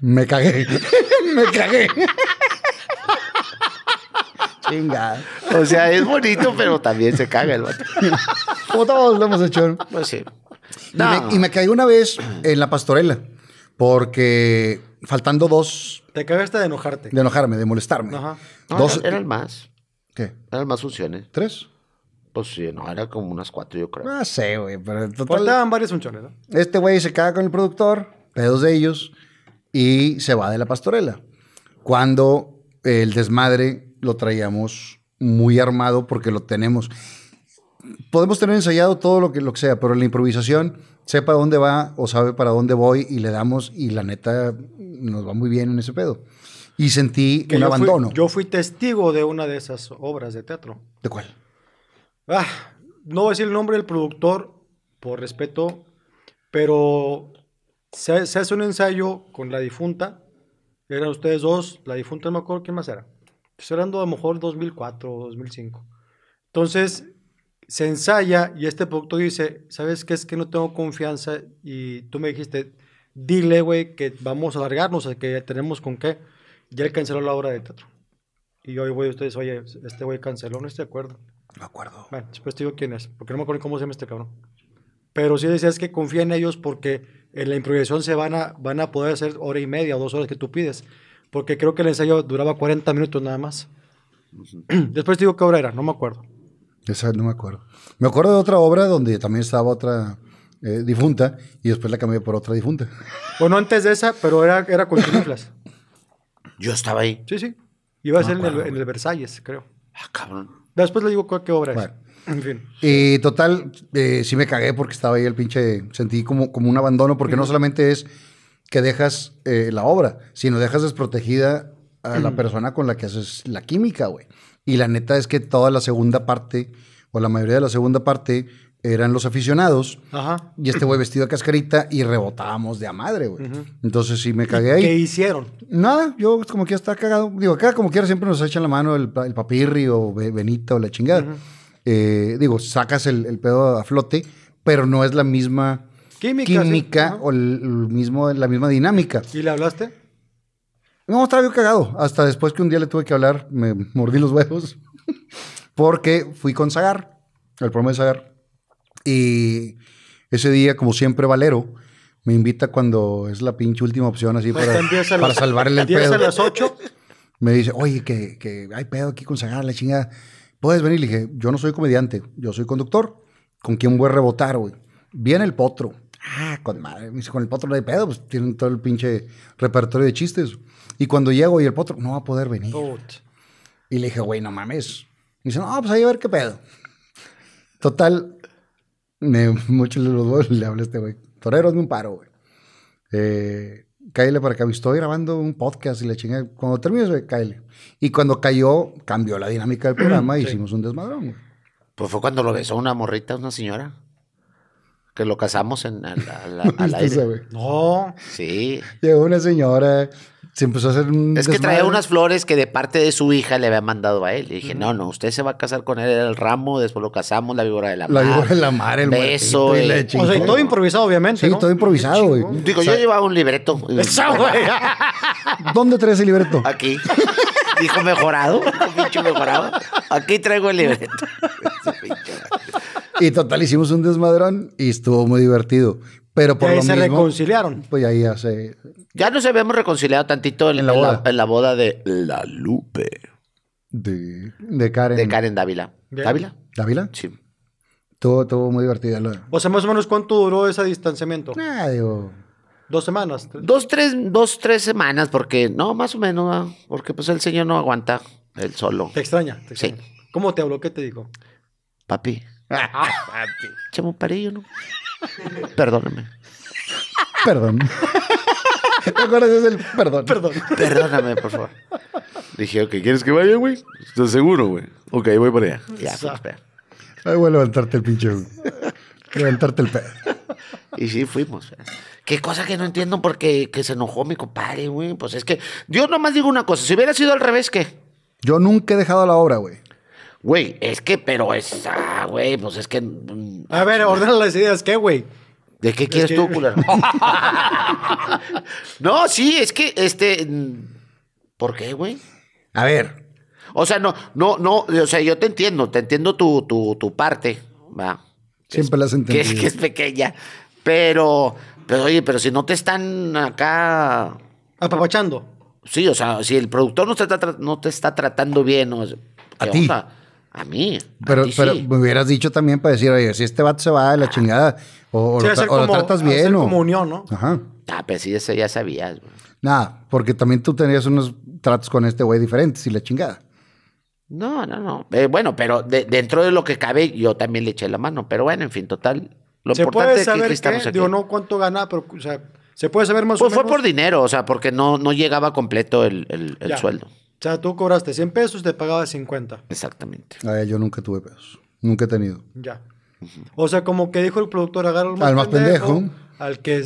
Me cagué. me cagué. Chingada. O sea, es bonito, pero también se caga el vato. Como todos lo hemos hecho. Pues sí. Y, me, caí una vez en la pastorela. Porque faltando dos. Te cagaste de enojarte. De enojarme, de molestarme. Ajá. No, dos, eran más. ¿Qué? Eran más funciones. ¿Tres? Pues sí, no, era como unas cuatro, yo creo. No sé, güey, pero Faltaban pues, varios ¿no? Este güey se caga con el productor, pedos de ellos, y se va de la pastorela. Cuando el desmadre lo traíamos muy armado porque lo tenemos. Podemos tener ensayado todo lo que, lo que sea, pero la improvisación sepa dónde va o sabe para dónde voy y le damos y la neta nos va muy bien en ese pedo. Y sentí un abandono. yo fui testigo de una de esas obras de teatro. ¿De cuál? Ah, no voy a decir el nombre del productor, por respeto, pero se, hace un ensayo con la difunta. Eran ustedes dos, la difunta, no me acuerdo quién más era. Eso eran a lo mejor 2004 o 2005. Entonces, se ensaya y este producto dice, ¿sabes qué? Es que no tengo confianza y tú me dijiste, dile, güey, que vamos a alargarnos, que tenemos con qué. ya canceló la obra de teatro. Y hoy, a ustedes, oye, este güey canceló, no estoy de acuerdo. No me acuerdo. Bueno, después te digo quién es, porque no me acuerdo cómo se llama este cabrón. Pero sí decías que confía en ellos porque en la improvisación se van a, van a poder hacer hora y media o dos horas que tú pides. Porque creo que el ensayo duraba 40 minutos nada más. Después te digo qué obra era, no me acuerdo. Esa no me acuerdo. Me acuerdo de otra obra donde también estaba otra eh, difunta y después la cambié por otra difunta. Bueno, antes de esa, pero era, era con Yo estaba ahí. Sí, sí. Iba a ser en el, en el Versalles, creo. Ah, cabrón. Después le digo qué obra es. En fin. Y total, eh, sí me cagué porque estaba ahí el pinche. Sentí como, como un abandono, porque no solamente es que dejas eh, la obra, sino dejas desprotegida a la persona con la que haces la química, güey. Y la neta es que toda la segunda parte, o la mayoría de la segunda parte, eran los aficionados. Y este güey vestido de cascarita y rebotábamos de a madre, güey. Entonces sí me cagué ahí. ¿Qué hicieron? Nada, yo como que estaba cagado. Digo, acá como quiera siempre nos echan la mano el, papirri o Benita o la chingada. Eh, digo, sacas el, pedo a flote, pero no es la misma química, o el, mismo, la misma dinámica. ¿Y le hablaste? No, estaba yo cagado. Hasta después que un día le tuve que hablar, me mordí los huevos. porque fui con Zagar, el problema de Zagar. Y ese día, como siempre, Valero me invita cuando es la pinche última opción así para, para los, salvarle el pedo. a las 8. Me dice, oye, que, que hay pedo aquí con Sagar, la chingada. ¿Puedes venir? Le dije, yo no soy comediante, yo soy conductor. ¿Con quién voy a rebotar, güey? Viene el potro. Ah, con madre. con el potro no hay pedo, pues tienen todo el pinche repertorio de chistes. Y cuando llego y el potro, no va a poder venir. Y le dije, güey, no mames. Me dice, no, pues ahí a ver qué pedo. Total, Muchos de los le hablé a este güey. Toreros me un paro, güey. Eh, cállale para acá. Estoy grabando un podcast y le chingé. Cuando termines, güey, Y cuando cayó, cambió la dinámica del programa y hicimos un desmadrón, güey. Pues fue cuando lo besó una morrita, una señora. Que lo casamos en, al, No. Sí. Llegó una señora, se empezó a hacer un. Es que traía unas flores que de parte de su hija le había mandado a él. Y dije, no, no, usted se va a casar con él, era el ramo, después lo casamos, la víbora de la, mar. La víbora de la mar, el beso. Eh. o sea, y todo improvisado, obviamente. Sí, todo improvisado, Digo, yo llevaba un libreto. ¿Dónde traes el libreto? Aquí. Dijo mejorado, pinche mejorado. Aquí traigo el libreto. y total, hicimos un desmadrón y estuvo muy divertido. Pero se reconciliaron. Pues ahí ya se. nos habíamos reconciliado tantito en, la, boda. de La Lupe. De, de Karen. De Karen Dávila. ¿Dávila? ¿Dávila? Sí. Todo, todo muy divertido. O sea, más o menos, ¿cuánto duró ese distanciamiento? Ah, digo. Dos semanas. Dos, tres, dos, tres semanas, porque no, más o menos, ah, porque pues el señor no aguanta él solo. Te extraña, te Sí. ¿Cómo te habló? ¿Qué te dijo? Papi. Ah, papi. Chamo parillo, ¿no? Perdóname. Perdón. ¿Te el perdón. Perdón. Perdóname, por favor. Dije, ok, ¿quieres que vaya, güey? ¿Estás seguro, güey? Ok, voy para allá. Ya, pues, espera. Ahí voy a levantarte el pinche. levantarte el pedo. Y sí, fuimos. Qué cosa que no entiendo porque que se enojó mi compadre, güey. Pues es que yo nomás digo una cosa. Si hubiera sido al revés, ¿qué? Yo nunca he dejado la obra, güey. Güey, es que, pero es. Ah, güey, pues es que. Mm, a ver, ordena las ideas, ¿qué, güey? ¿De qué quieres tú, culero? no, sí, es que, este. Mm, ¿Por qué, güey? A ver. O sea, no, no, no, o sea, yo te entiendo, te entiendo tu, tu, tu parte, va. Siempre las entiendo. Que, es pequeña. Pero, pero oye, pero si no te están acá. Apapachando. Sí, o sea, si el productor no te está, no te está tratando bien, no a ti. A mí. Pero, pero me hubieras dicho también para decir, oye, si este vato se va de la ah. chingada, o, lo, tratas bien. O... como unión, ¿no? Ajá. Ah, pero pues sí, eso ya sabías. Nada, porque también tú tenías unos tratos con este güey diferentes y la chingada. No, no, no. Eh, bueno, pero dentro de lo que cabe, yo también le eché la mano. Pero bueno, en fin, total. Lo ¿Se importante puede saber es que qué? no cuánto gana, pero, ¿se puede saber más pues o menos? fue por dinero, o sea, porque no, no llegaba completo el sueldo. O sea, tú cobraste 100 pesos, te pagaba 50. Exactamente. Ah, yo nunca tuve pesos. Nunca he tenido. Ya. O sea, como que dijo el productor, agarra al más, al pendejo, Al que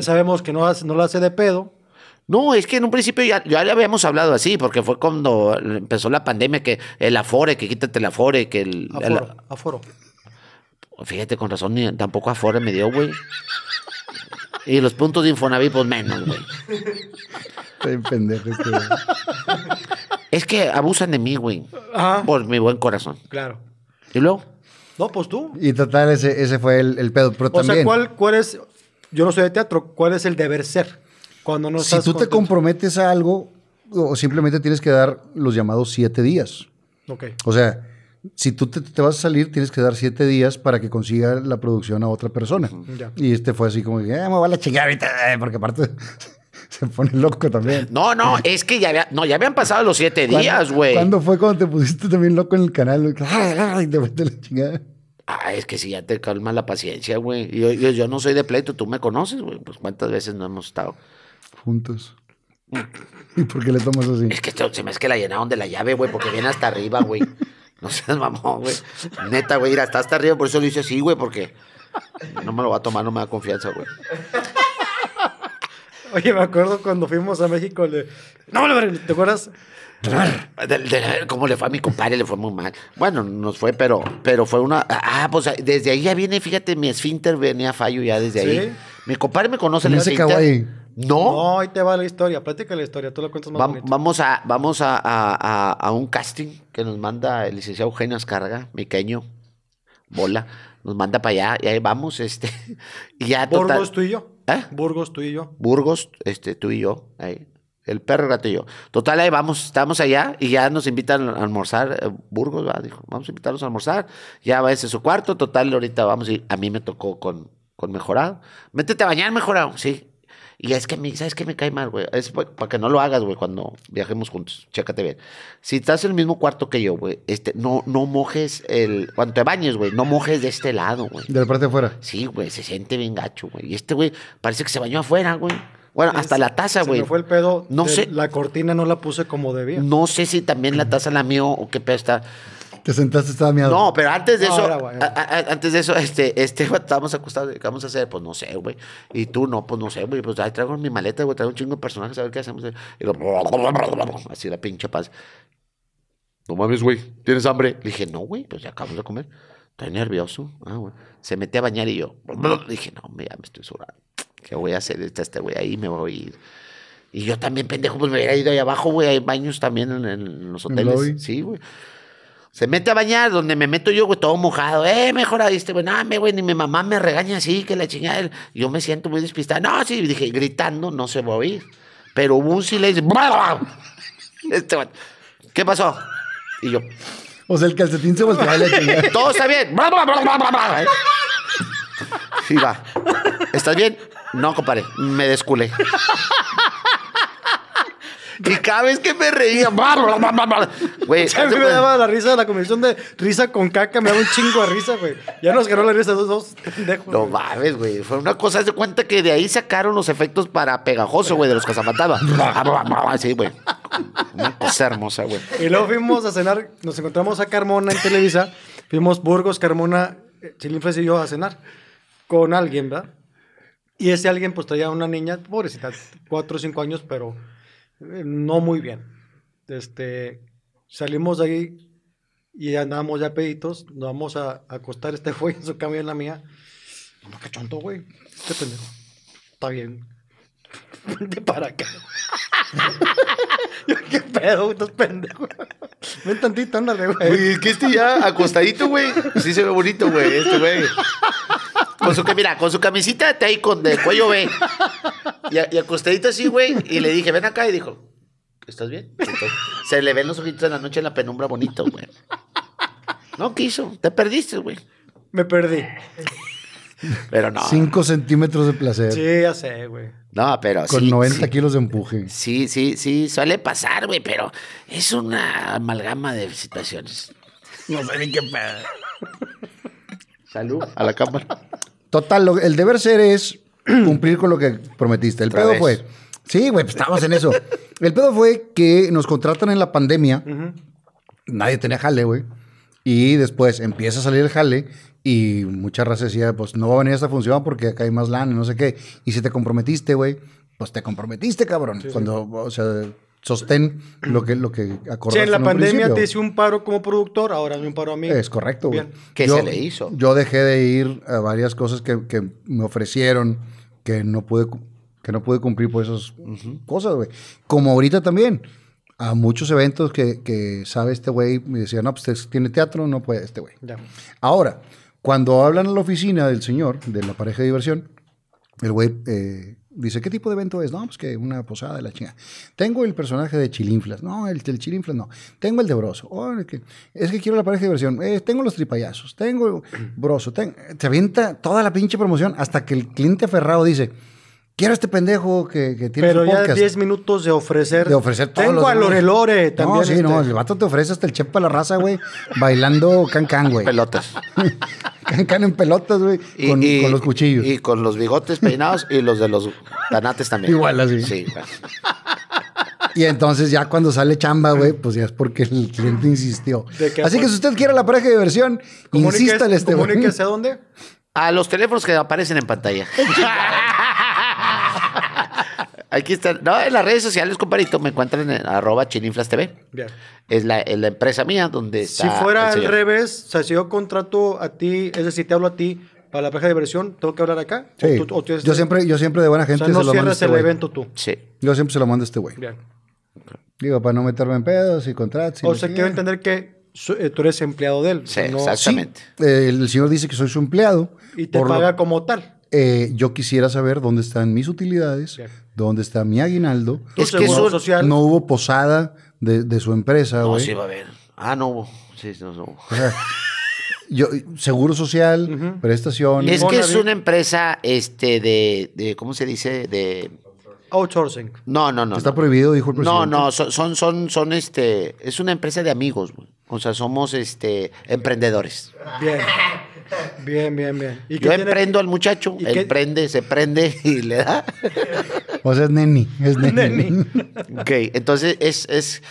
sabemos que no, no lo hace de pedo. No, es que en un principio ya, le habíamos hablado así, porque fue cuando empezó la pandemia, que el afore, que quítate el afore, que el... Aforo, Fíjate, con razón, tampoco afore me dio, güey. Y los puntos de Infonavit, pues menos, güey. Este es que abusan de mí, güey. Por mi buen corazón. Claro. ¿Y luego? No, pues tú. Y total, ese, fue el, pedo. Pero o sea, ¿cuál, es? Yo no soy de teatro. ¿Cuál es el deber ser? Cuando no Si tú te comprometes a algo, o simplemente tienes que dar los llamados siete días. Ok. O sea, si tú te, vas a salir, tienes que dar siete días para que consiga la producción a otra persona. Y este fue así como que, eh, me a la chingada eh", porque aparte se pone loco también. No, no, es que ya, no, ya habían pasado los siete días, güey. ¿Cuándo fue cuando te pusiste también loco en el canal? Y te la chingada. Ah, es que si ya te calma la paciencia, güey. Yo, yo, no soy de pleito, tú me conoces, güey. Pues cuántas veces no hemos estado. Juntos. ¿Y por qué le tomas así? Es que se me es que la llenaron de la llave, güey, porque viene hasta arriba, güey. No seas mamón, güey. Neta, güey, ir hasta hasta arriba, por eso lo hice así, güey, porque no me lo va a tomar, no me da confianza, güey. Oye, me acuerdo cuando fuimos a México, le... no, ¿te acuerdas? ¿Cómo le fue a mi compadre? Le fue muy mal. Bueno, nos fue, pero, pero fue una. Ah, pues desde ahí ya viene, fíjate, mi esfínter venía fallo ya desde ahí. Mi compadre me conoce en el esfínter. No. No, ahí te va la historia. plática la historia, tú la cuentas más Vamos, a, vamos a, un casting que nos manda el licenciado Eugenio Ascarga, miqueño, bola. Nos manda para allá y ahí vamos. este y ya tú y yo. ¿Eh? Burgos, tú y yo. Burgos, este, tú y yo. Ahí. El perro, el gato y yo. Total, ahí vamos, estamos allá y ya nos invitan a almorzar. Eh, Burgos, va, dijo, vamos a invitarlos a almorzar. Ya va ese su cuarto. Total, ahorita vamos y a mí me tocó con, con mejorado. Métete a bañar, mejorado. Sí, y es que, me, ¿sabes que Me cae mal, güey. Es para que no lo hagas, güey, cuando viajemos juntos. Chécate bien. Si estás en el mismo cuarto que yo, güey, este, no, no mojes el... Cuando te bañes, güey, no mojes de este lado, güey. De la parte de afuera. Sí, güey, se siente bien gacho, güey. Y este, güey, parece que se bañó afuera, güey. Bueno, hasta la taza, güey. Se fue el pedo. No sé. La cortina no la puse como debía. No sé si también la taza la mío o qué pedo está. Te sentaste, estaba miado. No, pero antes de eso, antes de eso, este, este, estábamos acostados, ¿qué vamos a hacer? Pues no sé, güey. Y tú, no, pues no sé, güey. Pues ahí traigo mi maleta, güey, traigo un chingo de personajes, a ver qué hacemos. Y lo, así la pinche paz. No mames, güey, ¿tienes hambre? Le dije, no, güey, pues ya acabamos de comer. Estoy nervioso. Ah, güey. Se metió a bañar y yo, dije, no, ya me estoy sudando. ¿Qué voy a hacer? Está este güey ahí, me voy Y yo también, pendejo, pues me hubiera ido ahí abajo, güey. Hay baños también en, los hoteles. sí, güey. Se mete a bañar donde me meto yo, güey, todo mojado. Eh, mejor ahí este, güey, no, me, güey, ni mi mamá me regaña así, que la chingada. Yo me siento muy despistada. No, sí, dije, gritando, no se va a oír. Pero hubo un silencio. Este, ¿Qué pasó? Y yo. O sea, el calcetín se volteaba la chingada. Todo está bien. Y va. ¿Estás bien? No, compadre. Me desculé. Y cada vez que me reía, güey. O sea, a mí me daba la risa de la convención de risa con caca, me daba un chingo de risa, güey. Ya nos ganó la risa dos, dos güey. No mames, güey. Fue una cosa, Haz de cuenta que de ahí sacaron los efectos para pegajoso, güey, de los cazafantasmas. Sí, güey. Una cosa hermosa, güey. Y luego fuimos a cenar, nos encontramos a Carmona en Televisa. Fuimos Burgos, Carmona, eh, Chilinfres y yo a cenar con alguien, ¿verdad? Y ese alguien pues traía una niña, pobrecita, cuatro o cinco años, pero eh, no muy bien. Este, salimos de ahí y andamos ya peditos, nos vamos a, acostar, este güey en su camión la mía. No, qué chonto, güey, Este Está bien, vente para acá. qué pedo, estos pendejos. Ven tantito, ándale, güey. es que este ya acostadito, güey. Sí se ve bonito, güey, este güey. Con su, mira, con su camisita De ahí con el cuello, güey. Y, acostadito así, güey. Y le dije, ven acá. Y dijo, ¿estás bien? se le ven los ojitos en la noche en la penumbra bonito, güey. No quiso. Te perdiste, güey. Me perdí. Pero no. 5 centímetros de placer. Sí, ya sé, güey. No, pero Con 90 kilos de empuje. Sí, sí, sí, suele pasar, güey, pero es una amalgama de situaciones. No sé ni qué pedo. Salud. A la cámara. Total, el deber ser es cumplir con lo que prometiste. El pedo fue. Sí, güey, pues estábamos en eso. El pedo fue que nos contratan en la pandemia. Nadie tenía jale, güey. Y después empieza a salir el jale y mucha raza decía, pues no va a venir a esta función porque acá hay más lana, no sé qué. Y si te comprometiste, güey, pues te comprometiste, cabrón. Cuando, o sea, sostén lo que, lo que acordaste. en la pandemia te hice un paro como productor, ahora es un paro a mí. Es correcto, güey. ¿Qué se le hizo? Yo dejé de ir a varias cosas que, que me ofrecieron que no pude, que no pude cumplir por esas cosas, güey. Como ahorita también a muchos eventos que, que sabe este güey, me decía, no, pues usted tiene teatro, no puede este güey. Ahora, cuando hablan a la oficina del señor, de la pareja de diversión, el güey eh, dice, ¿qué tipo de evento es? No, pues que una posada de la chingada. Tengo el personaje de Chilinflas. No, el del Chilinflas no. Tengo el de Broso. Oh, es, que, quiero la pareja de diversión. Eh, tengo los tripayazos. Tengo Broso. te avienta toda la pinche promoción hasta que el cliente aferrado dice, Quiero este pendejo que, tiene Pero ya 10 minutos de ofrecer. De ofrecer todo. Tengo a Lore también. No, sí, no. Este. El vato te ofrece hasta el chepo para la raza, güey. bailando can-can, güey. Pelotas. can en pelotas, güey. Con, los cuchillos. Y, con los bigotes peinados y los de los danates también. Igual así. Sí. Y entonces ya cuando sale chamba, güey, pues ya es porque el cliente insistió. Así que si usted quiere la pareja de diversión, insístale este güey. ¿Comuníquese a dónde? A los teléfonos que aparecen en pantalla. Aquí está. No, en las redes sociales, compadrito, me encuentran en arroba Es la, empresa mía donde Si fuera al revés, o sea, si yo contrato a ti, es decir, te hablo a ti para la pareja de diversión, ¿tengo que hablar acá? Sí. yo, siempre, yo siempre de buena gente no se cierras este el evento tú. Sí. Yo siempre se lo mando a este güey. Bien. Digo, para no meterme en pedos y contratos. o sea, quiero entender que eh, tú eres empleado de él. Sí, exactamente. Eh, el señor dice que soy su empleado. Y te paga como tal. Eh, yo quisiera saber dónde están mis utilidades, dónde está mi aguinaldo. Es que no hubo posada de, su empresa, va a haber. Ah, no hubo. seguro social, prestaciones. Es que es una empresa este de, ¿cómo se dice? De outsourcing. No, no, no. Está prohibido, dijo el presidente. No, no, son son son este es una empresa de amigos, güey. O sea, somos este emprendedores. Bien. Bien, bien, bien. Yo emprendo al muchacho, él prende, se prende y le da. O sea, es neni, es neni. ok, entonces es, es,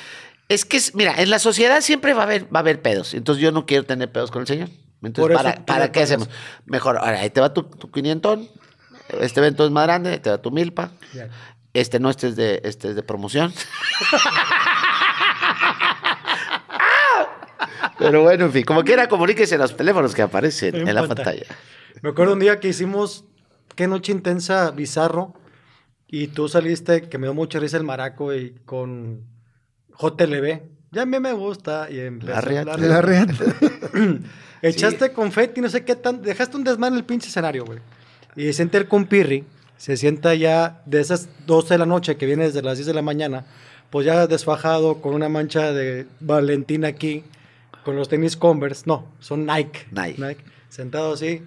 es que, mira, en la sociedad siempre va a haber, va a haber pedos. Entonces yo no quiero tener pedos con el señor. Entonces, ¿para, qué hacemos? Mejor, ahora, ahí te va tu, quinientón, este evento es más grande, te va tu milpa. Este no, este es de, este es de promoción. Pero bueno, en fin, como quiera, comuníquese en los teléfonos que aparecen en, la pantalla. Me acuerdo un día que hicimos Qué Noche Intensa Bizarro y tú saliste, que me dio mucha risa el maraco, y con JLB. Ya a mí me gusta. Y en la red La Echaste confeti, no sé qué tan. Dejaste un desmán en el pinche escenario, güey. Y enteró con pirri, se sienta ya de esas 12 de la noche que viene desde las 10 de la mañana, pues ya desfajado con una mancha de Valentín aquí, con los tenis Converse, no, son Nike. Nike. Nike. Sentado así.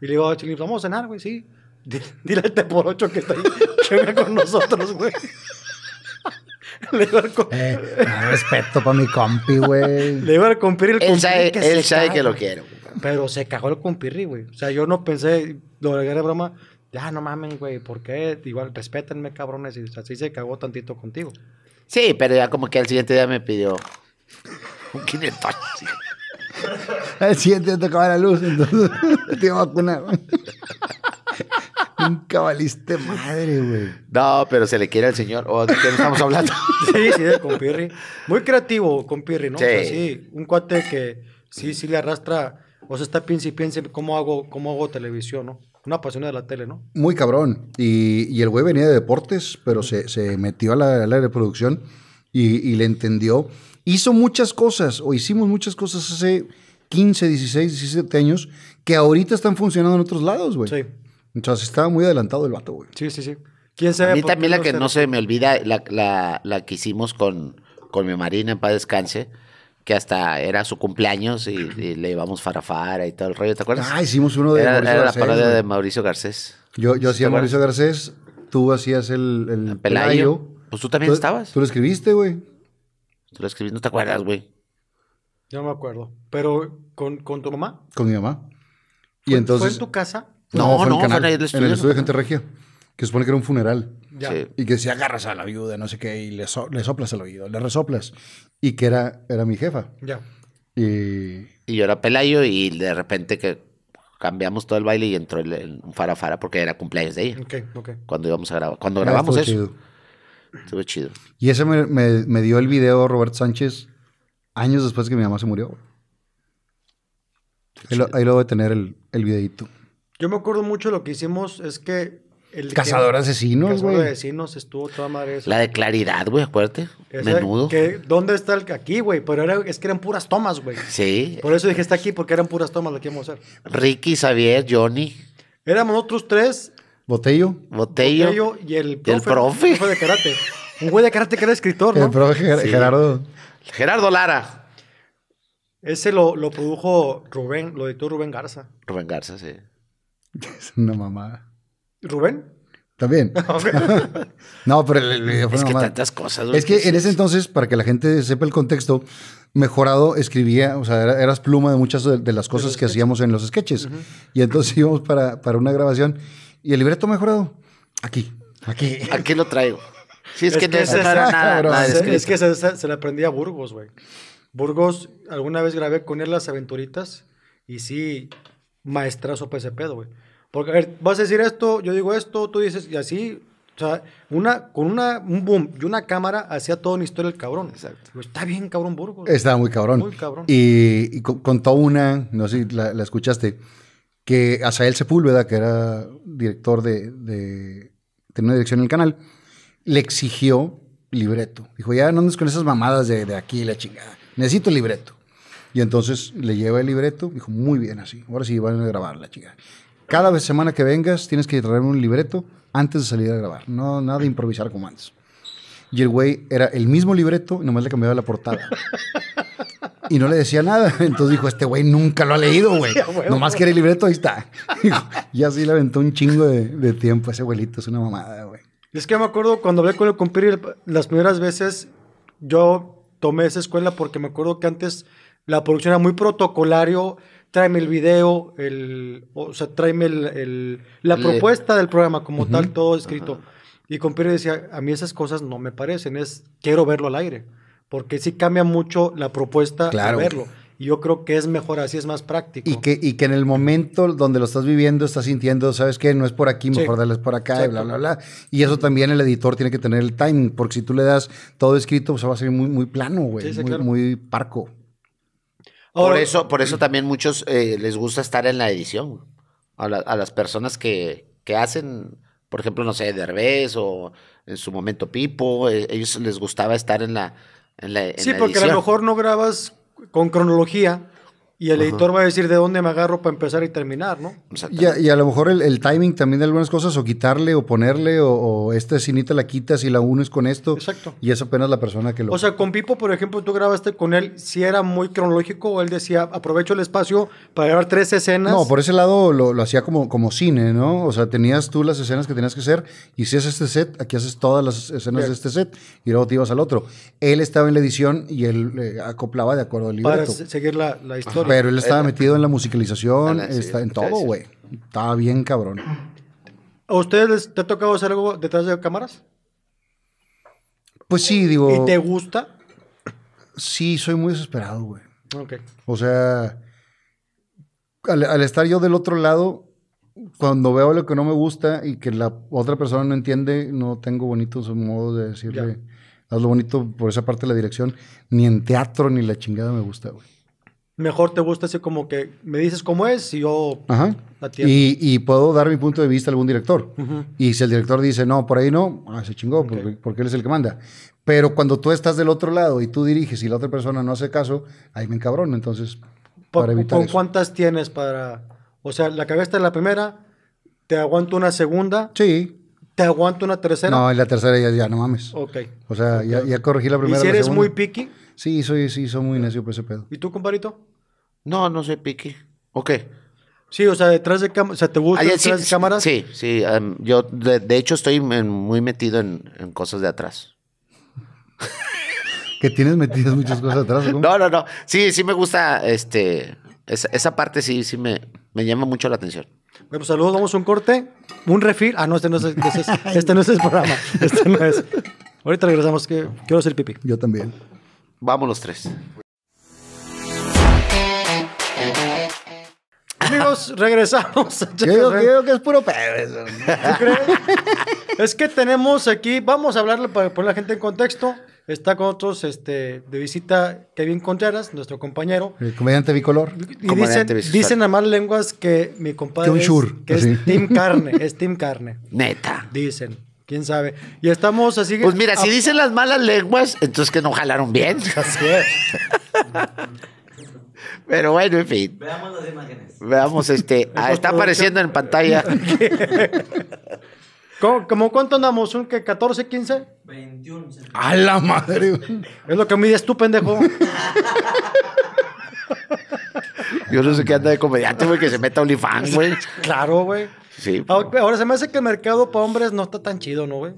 Y le digo a Chilín, vamos a cenar, güey, sí. Dile al por ocho que está ahí, que con nosotros, güey. Le digo al eh, respeto para mi compi, güey. Le digo al compirri, el compi. él sabe, que, que lo quiero. Pero se cagó el compirri, güey. O sea, yo no pensé, lo agregué de broma, ya no mames, güey, ¿por qué? Igual, respétenme, cabrones, y así se cagó tantito contigo. Sí, pero ya como que al siguiente día me pidió, un kinepático. Al siguiente tocaba la luz, entonces te iba a vacunar. Nunca madre, güey. No, pero se le quiere al señor. ¿O oh, de qué estamos hablando? sí, sí, con Pirri. Muy creativo, con Pirri, ¿no? Sí. un cuate que sí, sí le arrastra. O sea, está piensa y piensa cómo hago, cómo hago televisión, ¿no? Una pasión de la tele, ¿no? Muy cabrón. Y, y el güey venía de deportes, pero se, se metió a la, a la de producción y, y le entendió hizo muchas cosas o hicimos muchas cosas hace 15, 16, 17 años que ahorita están funcionando en otros lados, güey. Sí. Entonces estaba muy adelantado el vato, güey. Sí, sí, sí. ¿Quién sabe? A mí también la que no se me olvida, la, que hicimos con, con mi marina en paz descanse, que hasta era su cumpleaños y, le íbamos farafara y todo el rollo, ¿te acuerdas? Ah, hicimos uno de era, era la parodia de Mauricio Garcés. Yo, yo hacía Mauricio Garcés, tú hacías el, el, pelayo. Pues tú también estabas. Tú lo escribiste, güey. Tú lo escribiste, no te acuerdas, güey. Yo no me acuerdo. Pero, ¿con, con tu mamá? Con mi mamá. Y ¿Fue, entonces, ¿Fue en tu casa? No, no, fue en, el, estudio. de Gente Regia. Que supone que era un funeral. Ya. Y que si agarras a la viuda, no sé qué, y le, le soplas el oído, le resoplas. Y que era, era mi jefa. Ya. Y... y yo era Pelayo y de repente que cambiamos todo el baile y entró el, fara farafara porque era cumpleaños de ella. Ok, ok. Cuando íbamos a grabar, cuando ah, grabamos eso chido. Y ese me, me, dio el video Robert Sánchez años después que mi mamá se murió. Ahí lo, voy a tener el, el videito. Yo me acuerdo mucho lo que hicimos es que el Cazador asesino asesinos, Cazador güey. de estuvo toda madre. La de claridad, güey, acuérdate. Menudo. ¿Dónde está el aquí, güey? Pero era, es que eran puras tomas, güey. Sí. Por eso dije está aquí, porque eran puras tomas lo que íbamos a hacer. Ricky, Xavier, Johnny. Éramos otros tres, Botello. Botello. y el profe. el profe. de karate. Un güey de karate que era escritor, ¿no? El profe Gerardo. Gerardo Lara. Ese lo, produjo Rubén, lo editó Rubén Garza. Rubén Garza, sí. Es una mamada. ¿Rubén? También. no, pero el, video fue Es que tantas cosas. Es que, en ese entonces, para que la gente sepa el contexto, Mejorado escribía, o sea, eras pluma de muchas de, las cosas que hacíamos en los sketches. Y entonces íbamos para, para una grabación ¿Y el libreto mejorado? Aquí. Aquí. Aquí lo traigo. Sí, es, que, es que se, le la aprendí a Burgos, güey. Burgos, alguna vez grabé con él las aventuritas y sí, maestrazo psp güey. Porque, a ver, vas a decir esto, yo digo esto, tú dices, y así, o sea, una, con una, un boom y una cámara hacía toda una historia el cabrón. Exacto. está bien, cabrón Burgos. Está muy cabrón. Muy cabrón. Y, contó una, no sé si la escuchaste, que Azael Sepúlveda, que era director de, de, una dirección en el canal, le exigió libreto. Dijo, ya no andes con esas mamadas de, de aquí, la chingada. Necesito el libreto. Y entonces le lleva el libreto. Dijo, muy bien así. Ahora sí van a grabar la chingada. Cada vez semana que vengas tienes que traerme un libreto antes de salir a grabar. No, nada de improvisar como antes. Y el güey era el mismo libreto y nomás le cambiaba la portada. y no le decía nada. Entonces dijo, este güey nunca lo ha leído, güey. Nomás quiere el libreto, ahí está. y así le aventó un chingo de, tiempo ese abuelito, es una mamada, güey. Es que me acuerdo cuando hablé con el compiri las primeras veces, yo tomé esa escuela porque me acuerdo que antes la producción era muy protocolario. Tráeme el video, el, o sea, tráeme el, la propuesta del programa como tal, todo escrito. Y compiri decía, a mí esas cosas no me parecen, es quiero verlo al aire porque sí cambia mucho la propuesta de verlo. Y yo creo que es mejor así, es más práctico. Y que, y que en el momento donde lo estás viviendo, estás sintiendo, ¿sabes qué? No es por aquí, mejor darles por acá, y bla, bla, bla. Y eso también el editor tiene que tener el timing, porque si tú le das todo escrito, pues va a ser muy, muy plano, güey. muy, muy, parco. por, eso, por eso también muchos eh, les gusta estar en la edición. A, las personas que, hacen por ejemplo, no sé, Derbez o en su momento Pipo, eh, ellos les gustaba estar en la sí, porque a lo mejor no grabas con cronología y el editor va a decir de dónde me agarro para empezar y terminar, ¿no? Y a, lo mejor el, timing también de algunas cosas, o quitarle, o ponerle, o, esta escinita la quitas y la unes con esto. Exacto. Y es apenas la persona que lo. O sea, con Pipo, por ejemplo, tú grabaste con él, si era muy cronológico, o él decía, aprovecho el espacio para grabar tres escenas. No, por ese lado lo, hacía como, como cine, ¿no? O sea, tenías tú las escenas que tenías que hacer, y si es este set, aquí haces todas las escenas de este set, y luego te ibas al otro. Él estaba en la edición y él eh, acoplaba de acuerdo al libreto. Para seguir la, historia. Pero él estaba metido en la musicalización, está, en todo, güey. Estaba bien cabrón. ¿A ustedes les, te ha tocado hacer algo detrás de cámaras? Pues sí, digo. ¿Y te gusta? Sí, soy muy desesperado, güey. O sea, al, estar yo del otro lado, cuando veo lo que no me gusta y que la otra persona no entiende, no tengo bonitos modos de decirle, hazlo bonito por esa parte de la dirección, ni en teatro ni la chingada me gusta, güey mejor te gusta así como que me dices cómo es y yo Ajá. y, puedo dar mi punto de vista a algún director. Y si el director dice, no, por ahí no, ah, se chingó, porque, él es el que manda. Pero cuando tú estás del otro lado y tú diriges y la otra persona no hace caso, ahí me encabrono. Entonces, para evitar ¿Con cuántas tienes para...? O sea, la cabeza es la primera, te aguanto una segunda. Sí. ¿Te aguanto una tercera? No, en la tercera ya, ya no mames. Ok. O sea, Ya, corregí la primera. ¿Y si eres muy picky? Sí, soy, sí, soy muy necio por ese pedo. ¿Y tú, comparito? No, no sé, pique. Ok. Sí, o sea, detrás de cámaras, o sea, te gusta detrás de cámaras. Sí, sí, em, yo de, hecho estoy muy metido en, cosas de atrás. ¿Que tienes metidas muchas cosas atrás? No, no, no. Sí, sí me gusta, este, esa, parte sí, sí me, me llama mucho la atención. Bueno, pues saludos, vamos a un corte, un refil. Ah, no, este no es, este, no es este este el programa. Este no es. Ahorita regresamos, quiero hacer pipí. Yo también. Vamos los tres. amigos, regresamos. Yo que es puro pedo es que tenemos aquí, vamos a hablarle para poner la gente en contexto. Está con nosotros este, de visita Kevin Contreras, nuestro compañero. El comediante bicolor. dicen, las a más lenguas que mi compadre. Es, que es, Team Carne, es Team Carne. Neta. Dicen. Quién sabe. Y estamos así. Pues mira, si dicen las malas lenguas, entonces que no jalaron bien. Así es. Pero bueno, en fin. Veamos las imágenes. Veamos, este. Ah, está apareciendo en pantalla. ¿Cómo, cuánto andamos? ¿Un que 14, 15? 21. A la madre. Es lo que mides tú, pendejo. Yo no sé qué anda de comediante, güey, que se meta iFan, güey. Claro, güey. Ah, ahora, se me hace que el mercado para hombres no está tan chido, ¿no, güey?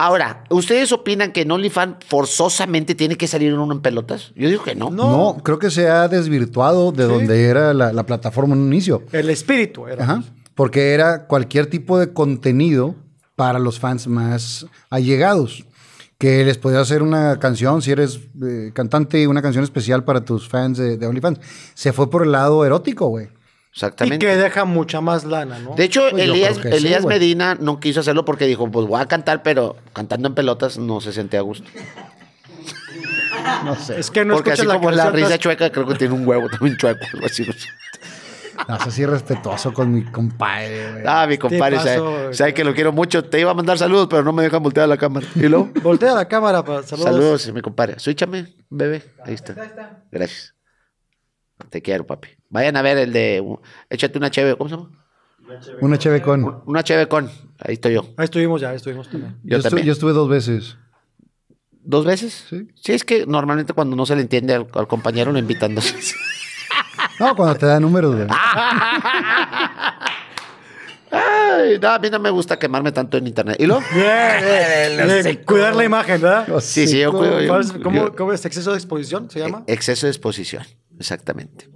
Ahora, ¿ustedes opinan que en OnlyFans forzosamente tiene que salir uno en pelotas? Yo digo que no. No, creo que se ha desvirtuado de donde era la, plataforma en un inicio. El espíritu era. Porque era cualquier tipo de contenido para los fans más allegados que les podía hacer una canción, si eres eh, cantante, una canción especial para tus fans de, de, OnlyFans. Se fue por el lado erótico, güey. Exactamente. Y que deja mucha más lana, ¿no? De hecho, pues Elías, Medina no quiso hacerlo porque dijo, pues voy a cantar, pero cantando en pelotas no se sentía a gusto. No sé. Es que no Porque así la como la risa chueca, creo que tiene un huevo también chueco. Algo así. No, soy así respetuoso con mi compadre. Güey. Ah, mi compadre, este Sabes que lo quiero mucho. Te iba a mandar saludos, pero no me dejan voltear a la cámara. ¿Y luego? Voltea la cámara para saludos. Saludos, mi compadre. Suíchame, bebé. Ahí está. Gracias. Te quiero, papi. Vayan a ver el de. Échate una cheve. ¿Cómo se llama? Una cheve con. Una cheve con. Ahí estoy yo. Ahí estuvimos ya, estuvimos también. Yo, Estuve, dos veces. ¿Dos veces? Sí. Sí, es que normalmente cuando no se le entiende al, compañero lo invitan No, cuando te da números, Ay, no, a mí no me gusta quemarme tanto en internet. ¿Y lo? cuidar la imagen, ¿verdad? Sí, sí, yo cuido. ¿Cómo, ¿Cómo, es exceso de exposición? ¿Se llama? Exceso de exposición. Exactamente.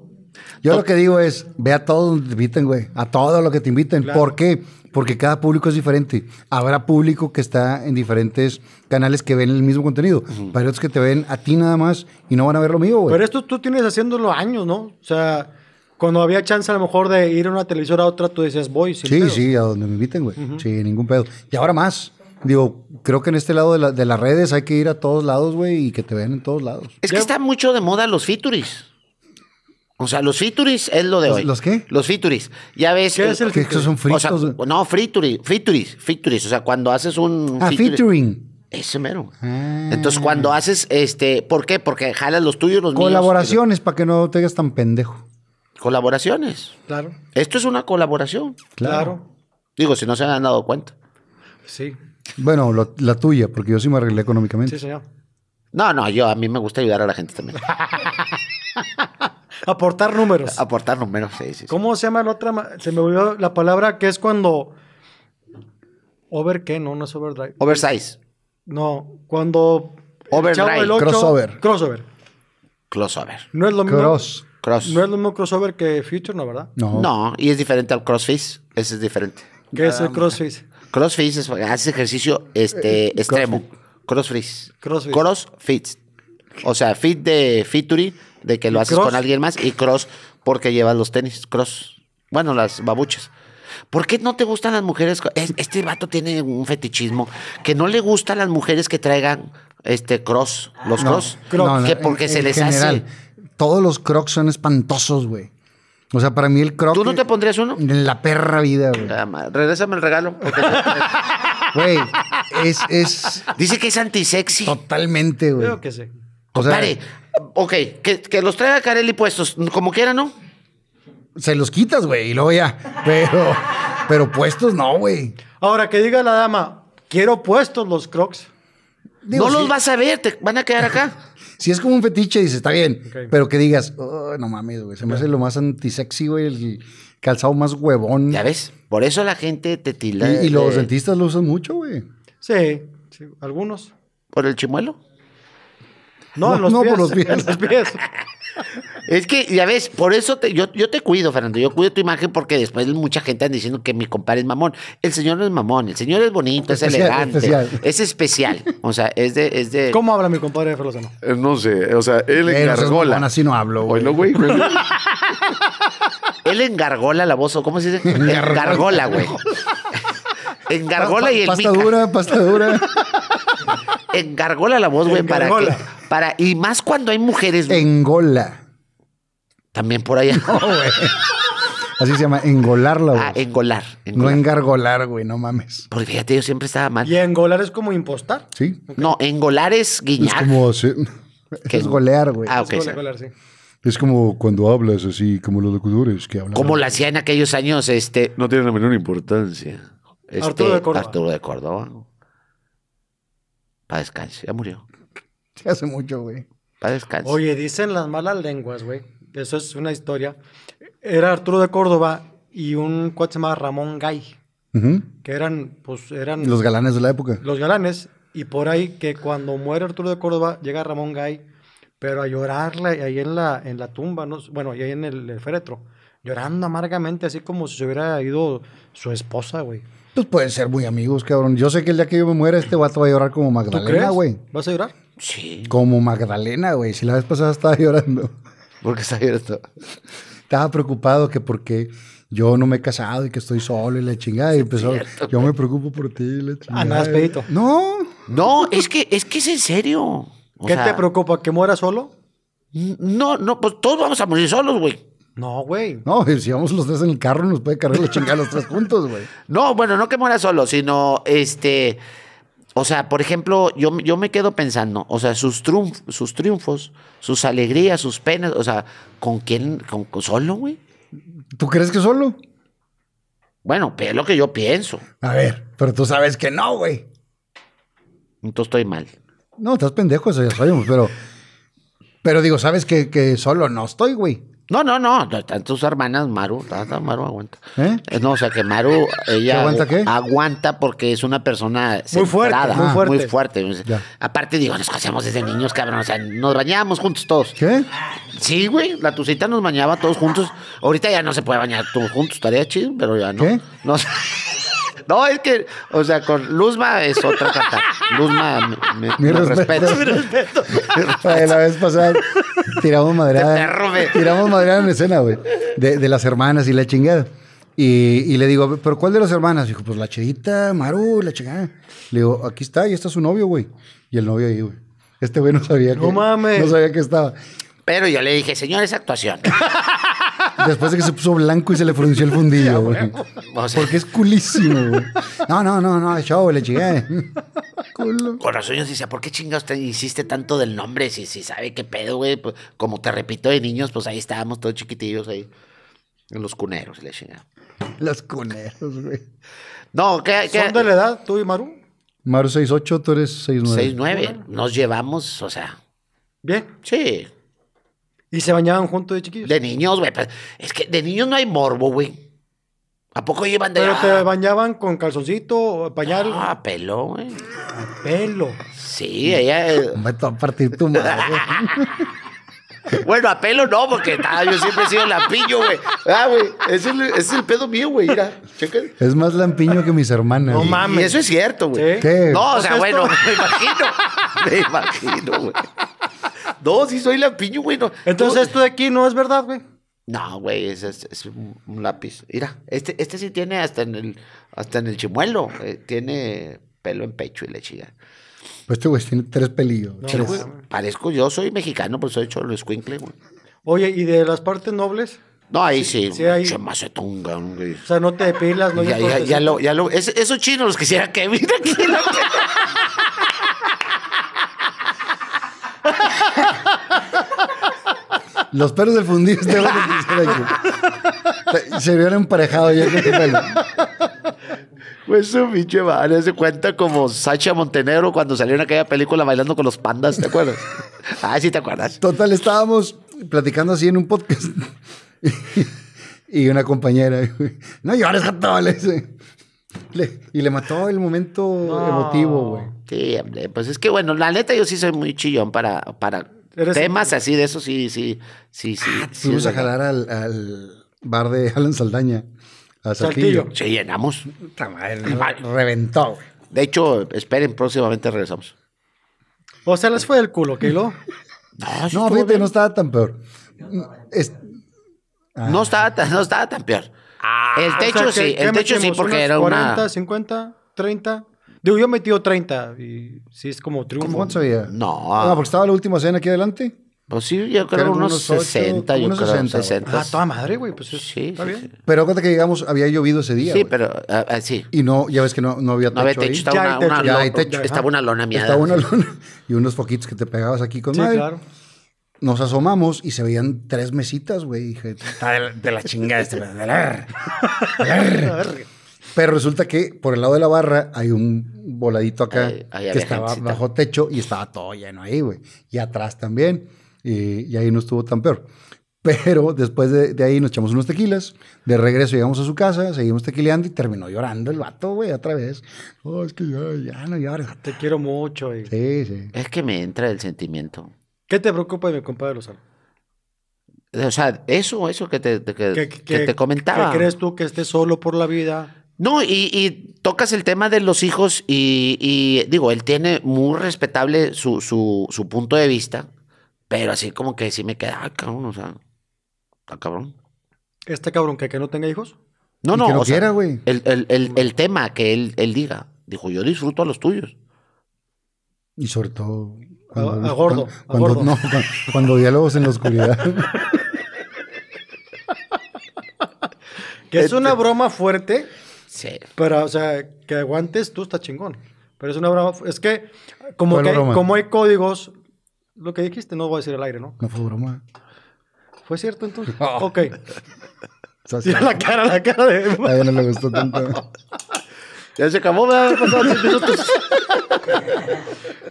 Yo lo que digo es, ve a todos donde te inviten, güey. A todo lo que te inviten. ¿Por qué? Porque cada público es diferente. Habrá público que está en diferentes canales que ven el mismo contenido. Hay otros que te ven a ti nada más y no van a ver lo mío, güey. Pero esto tú tienes haciéndolo años, ¿no? O sea, cuando había chance a lo mejor de ir a una televisora a otra, tú decías, voy. Sin sí, pedo. sí, a donde me inviten, güey. Sí, ningún pedo. Y ahora más. Digo, creo que en este lado de, de las redes hay que ir a todos lados, güey, y que te vean en todos lados. Es que está mucho de moda los featuris. O sea, los featuris es lo de hoy. ¿Los qué? Los featuris. Ya ves. ¿Qué es el que son fritos? no, frituris, Featuris. frituris. O sea, cuando haces un. Ah, featuring. Ese mero. Ah. Entonces, cuando haces este. ¿Por qué? Porque jalas los tuyos, los Colaboraciones, míos, para que no te hagas tan pendejo. Colaboraciones. Claro. Esto es una colaboración. Claro. Digo, si no se han dado cuenta. Sí. Bueno, la tuya, porque yo sí me arreglé económicamente. Sí, señor. No, no, yo a mí me gusta ayudar a la gente también. Aportar números. Aportar números, sí, sí, ¿Cómo se llama la otra? Se me olvidó la palabra que es cuando. ¿Over qué? No, no es overdrive. Oversize. No, cuando. Overdrive. crossover. Crossover. Crossover. No es lo mismo. Cross. No es lo mismo crossover que Future, ¿no, verdad? No. No, y es diferente al crossfit. Ese es diferente. ¿Qué es el crossfit? Crossfit es, hace ejercicio este, eh, extremo. Crossfit. Crossface. Crossfit. O sea, fit de featuring de que lo haces con alguien más y cross porque llevas los tenis, cross. Bueno, las babuchas. ¿Por qué no te gustan las mujeres? Este vato tiene un fetichismo que no le gustan las mujeres que traigan este cross, los cross, que porque se les hace. Todos los crocs son espantosos, güey. O sea, para mí el croc. ¿Tú no te pondrías uno? En la perra vida, güey. Regrésame el regalo. Güey, es, es. Dice que es antisexy. Totalmente, güey. Creo que sí. Pare, ok, que, los traiga Carelli puestos, como quiera, ¿no? se los quitas, güey, y luego ya. Pero, pero puestos no, güey. Ahora que diga la dama, quiero puestos los crocs. no los vas a ver, te van a quedar acá. si es como un fetiche, dice, está bien. Pero que digas, oh, no mames, güey, se me hace lo más antisexy, güey, el calzado más huevón. Ya ves, por eso la gente te tilda. Y, los dentistas lo usan mucho, güey. sí, algunos. ¿Por el chimuelo? No, los por los pies. los pies. Es que, ya ves, por eso yo, yo te cuido, Fernando. Yo cuido tu imagen porque después mucha gente anda diciendo que mi compadre es mamón. El señor no es mamón, el señor es bonito, es elegante, especial. es especial. O sea, es de, es de. ¿Cómo habla mi compadre de eh, no sé, o sea, él engargola. así no hablo, él engargola la voz, ¿cómo se dice? Engargola, güey. Engargola y el pasta pastadura dura, pasta dura engargola la voz, güey, para Para, y más cuando hay mujeres, Engola. También por allá. Así se llama, engolarla, güey. Ah, engolar, No engargolar, güey, no mames. Porque fíjate, yo siempre estaba mal. ¿Y engolar es como impostar? Sí. No, engolar es Es como. Es golear, güey. Ah, Es como sí. Es como cuando hablas así, como los locutores que hablan. Como lo hacía en aquellos años, este. No tiene la menor importancia. Arturo este, de Arturo de Córdoba. Para descanso ya murió. Se hace mucho, güey. Para descanso Oye, dicen las malas lenguas, güey. Eso es una historia. Era Arturo de Córdoba y un cuate llamado Ramón Gay. Que eran, pues, eran. Los galanes de la época. Los galanes. Y por ahí que cuando muere Arturo de Córdoba, llega Ramón Gay, pero a llorarle ahí en la, en la tumba, ¿no? bueno, ahí en el féretro, llorando amargamente, así como si se hubiera ido su esposa, güey. Pues pueden ser muy amigos, cabrón. Yo sé que el día que yo me muera, este vato va a llorar como Magdalena, güey. ¿Vas a llorar? Sí. Como Magdalena, güey. Si la vez pasada estaba llorando. ¿Por qué estaba llorando? estaba preocupado que porque yo no me he casado y que estoy solo y la chingada. Y empezó, yo me preocupo por ti y la chingada. Ah, nada, pedito. No. No, es que es, que es en serio. ¿Qué te preocupa? ¿Que muera solo? No, no, pues todos vamos a morir solos, güey. No, güey. No, si vamos los tres en el carro, nos puede cargar la chingada los tres juntos, güey. No, bueno, no que muera solo, sino este. O sea, por ejemplo, yo, yo me quedo pensando, o sea, sus, sus triunfos, sus alegrías, sus penas, o sea, ¿con quién? ¿Con, solo, güey? ¿Tú crees que solo? Bueno, pues, es lo que yo pienso. A ver, pero tú sabes que no, güey. Entonces estoy mal. No, estás pendejo, eso ya sabemos, pero. Pero digo, sabes que, que solo no estoy, güey. No, no, no, están tus hermanas, Maru, Maru aguanta. ¿Eh? ¿Eh? No, o sea que Maru, ella aguanta, porque es una persona muy fuerte, muy fuerte. Muy fuerte. Aparte, digo, nos conocemos desde niños, cabrón, o sea, nos bañábamos juntos todos. ¿Qué? Sí, güey, la tucita nos bañaba todos juntos. Ahorita ya no se puede bañar todos juntos, estaría chido, pero ya no. ¿Qué? No sé. No, es que, o sea, con Luzma es otra cosa. Luzma, me, me, mi me respeto. Mi respeto. la vez pasada tiramos madreada. tiramos madreada en escena, güey. De, las hermanas y la chingada. Y, le digo, ¿pero cuál de las hermanas? Dijo, pues la chedita, Maru, la chingada. Le digo, aquí está, y está su novio, güey. Y el novio ahí, güey. Este güey no sabía que. No mames. No sabía que estaba. Pero yo le dije, señor, es actuación. Después de que se puso blanco y se le frunció el fundillo, güey. Porque es culísimo, güey. No, no, no, no, show, le chingué. Culo. Con razón yo decía, ¿por qué chingados te hiciste tanto del nombre? Si, si sabe qué pedo, güey. Pues, como te repito, de niños, pues ahí estábamos todos chiquitillos ahí. En los cuneros, le chingada. Los cuneros, güey. No, ¿qué, qué? ¿Son de la edad, tú y Maru? Maru 6'8, tú eres 6'9. 6'9. Nos llevamos, o sea... ¿Bien? Sí. ¿Y se bañaban juntos de chiquillos? De niños, güey. Es que de niños no hay morbo, güey. ¿A poco llevan de.? Pero ah? te bañaban con calzoncito, pañal. Ah, a pelo, güey. A ah, pelo. Sí, ella. Eh. Me a partir tu madre. bueno, a pelo no, porque ah, yo siempre he sido lampiño, güey. Ah, güey. Es es el pedo mío, güey. Es más lampiño que mis hermanas. No mames. Y eso es cierto, güey. ¿Qué? No, o sea, pues bueno, me imagino. Me imagino, güey. No, sí soy lampiño, güey. Entonces, esto de aquí no es verdad, güey. No, güey, es, un lápiz. Mira, este, este sí tiene hasta en el, hasta en el chimuelo. Eh, tiene pelo en pecho y le Pues este güey tiene tres pelillos. Parezco, yo soy mexicano, pues soy cholo escuincle, güey. Oye, ¿y de las partes nobles? No, ahí sí. sí, sí Se güey. O sea, no te depilas, no ya, ya, lo, esos chinos los quisiera que aquí. Los perros del fundido este Se vieron emparejado ya Pues su pinche madre se cuenta como Sacha Montenegro cuando salió en aquella película bailando con los pandas, ¿te acuerdas? ah, sí te acuerdas. Total, estábamos platicando así en un podcast. y una compañera, no llores, ese y le mató el momento emotivo, güey. Sí, pues es que bueno, la neta yo sí soy muy chillón para, para temas así de eso, sí, sí, sí, sí. Ah, fuimos a jalar al, bar de Alan Saldaña, a Saltillo. Sí, llenamos. Reventado. reventó, De hecho, esperen, próximamente regresamos. O sea, les fue el culo, ¿qué lo? No, no fíjate, no estaba tan peor. No, estaba no estaba tan peor el ah, techo sí, el techo sí, porque era 40, 50, 30. Digo, yo he metido 30 y sí es como triunfo. ¿Cuánto sabía? No. Ah, porque estaba la última cena aquí adelante. Pues sí, yo creo unos, unos 60, yo unos creo 60. 60. Ah, toda madre, güey, pues sí. Está bien. Pero acuérdate que digamos, había llovido ese día. Sí, pero uh, sí. Y no, ya ves que no, no había techo. No había techo, ahí. Estaba, ya una, lona, estaba una lona mía. Estaba una lona y unos foquitos que te pegabas aquí con sí, Claro. Nos asomamos y se veían tres mesitas, güey. está de la, chingada este. Pero resulta que por el lado de la barra hay un voladito acá que estaba bajo techo y estaba todo lleno ahí, güey. Y atrás también. Y, ahí no estuvo tan peor. Pero después de, ahí nos echamos unos tequilas. De regreso llegamos a su casa, seguimos tequileando y terminó llorando el vato, güey, otra vez. Oh, es que ya, no llores. Te quiero mucho, güey. Sí, sí. Es que me entra el sentimiento. ¿Qué te preocupa de mi compadre Lozano? O sea, eso, eso que te, que, comentaba. ¿Qué crees tú que esté solo por la vida? No, y, tocas el tema de los hijos y, digo, él tiene muy respetable su, su, punto de vista, pero así como que sí me queda, ah, cabrón, o sea, está cabrón. ¿Este cabrón que, que no tenga hijos? No, no, o sea, el, tema que él, él diga, dijo, yo disfruto a los tuyos. Y sobre todo, cuando, a, gordo. Cuando, a gordo. No, cuando, diálogos en la oscuridad. que es una este- broma fuerte. Sí. Pero, o sea, que aguantes tú está chingón. Pero es una broma. Es que, como, que, como hay códigos, lo que dijiste no voy a decir al aire, ¿no? No fue broma. ¿Fue cierto entonces? Oh. Ok. la cara, la cara de. A él no le gustó tanto. Ya se acabó, me pasado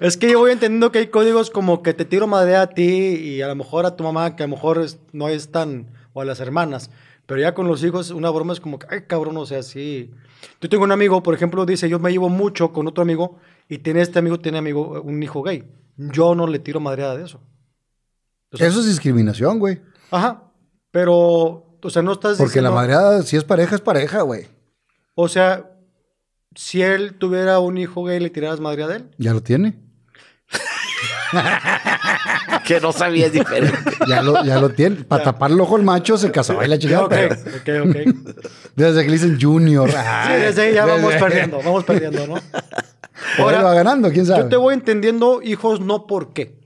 es que yo voy entendiendo que hay códigos como que te tiro madre a ti y a lo mejor a tu mamá, que a lo mejor no es tan, o a las hermanas. Pero ya con los hijos, una broma es como que, ay, cabrón, o sea, sí. Yo tengo un amigo, por ejemplo, dice, yo me llevo mucho con otro amigo y tiene este amigo, tiene amigo, un hijo gay. Yo no le tiro madreada de eso. eso es discriminación, güey. Ajá. Pero, o sea, no estás Porque la madreada, si es pareja, es pareja, güey. O sea, si él tuviera un hijo gay, ¿le tiraras madre a él? Ya lo tiene. que no sabía diferente. Ya lo, ya lo tiene. Para tapar el ojo el macho se casaba y la chica. Ok, ok, ok. Desde que le dicen junior. Sí, desde ahí ya vamos perdiendo, vamos perdiendo, ¿no? Ahora, va ganando, quién sabe. Yo te voy entendiendo, hijos, no por qué.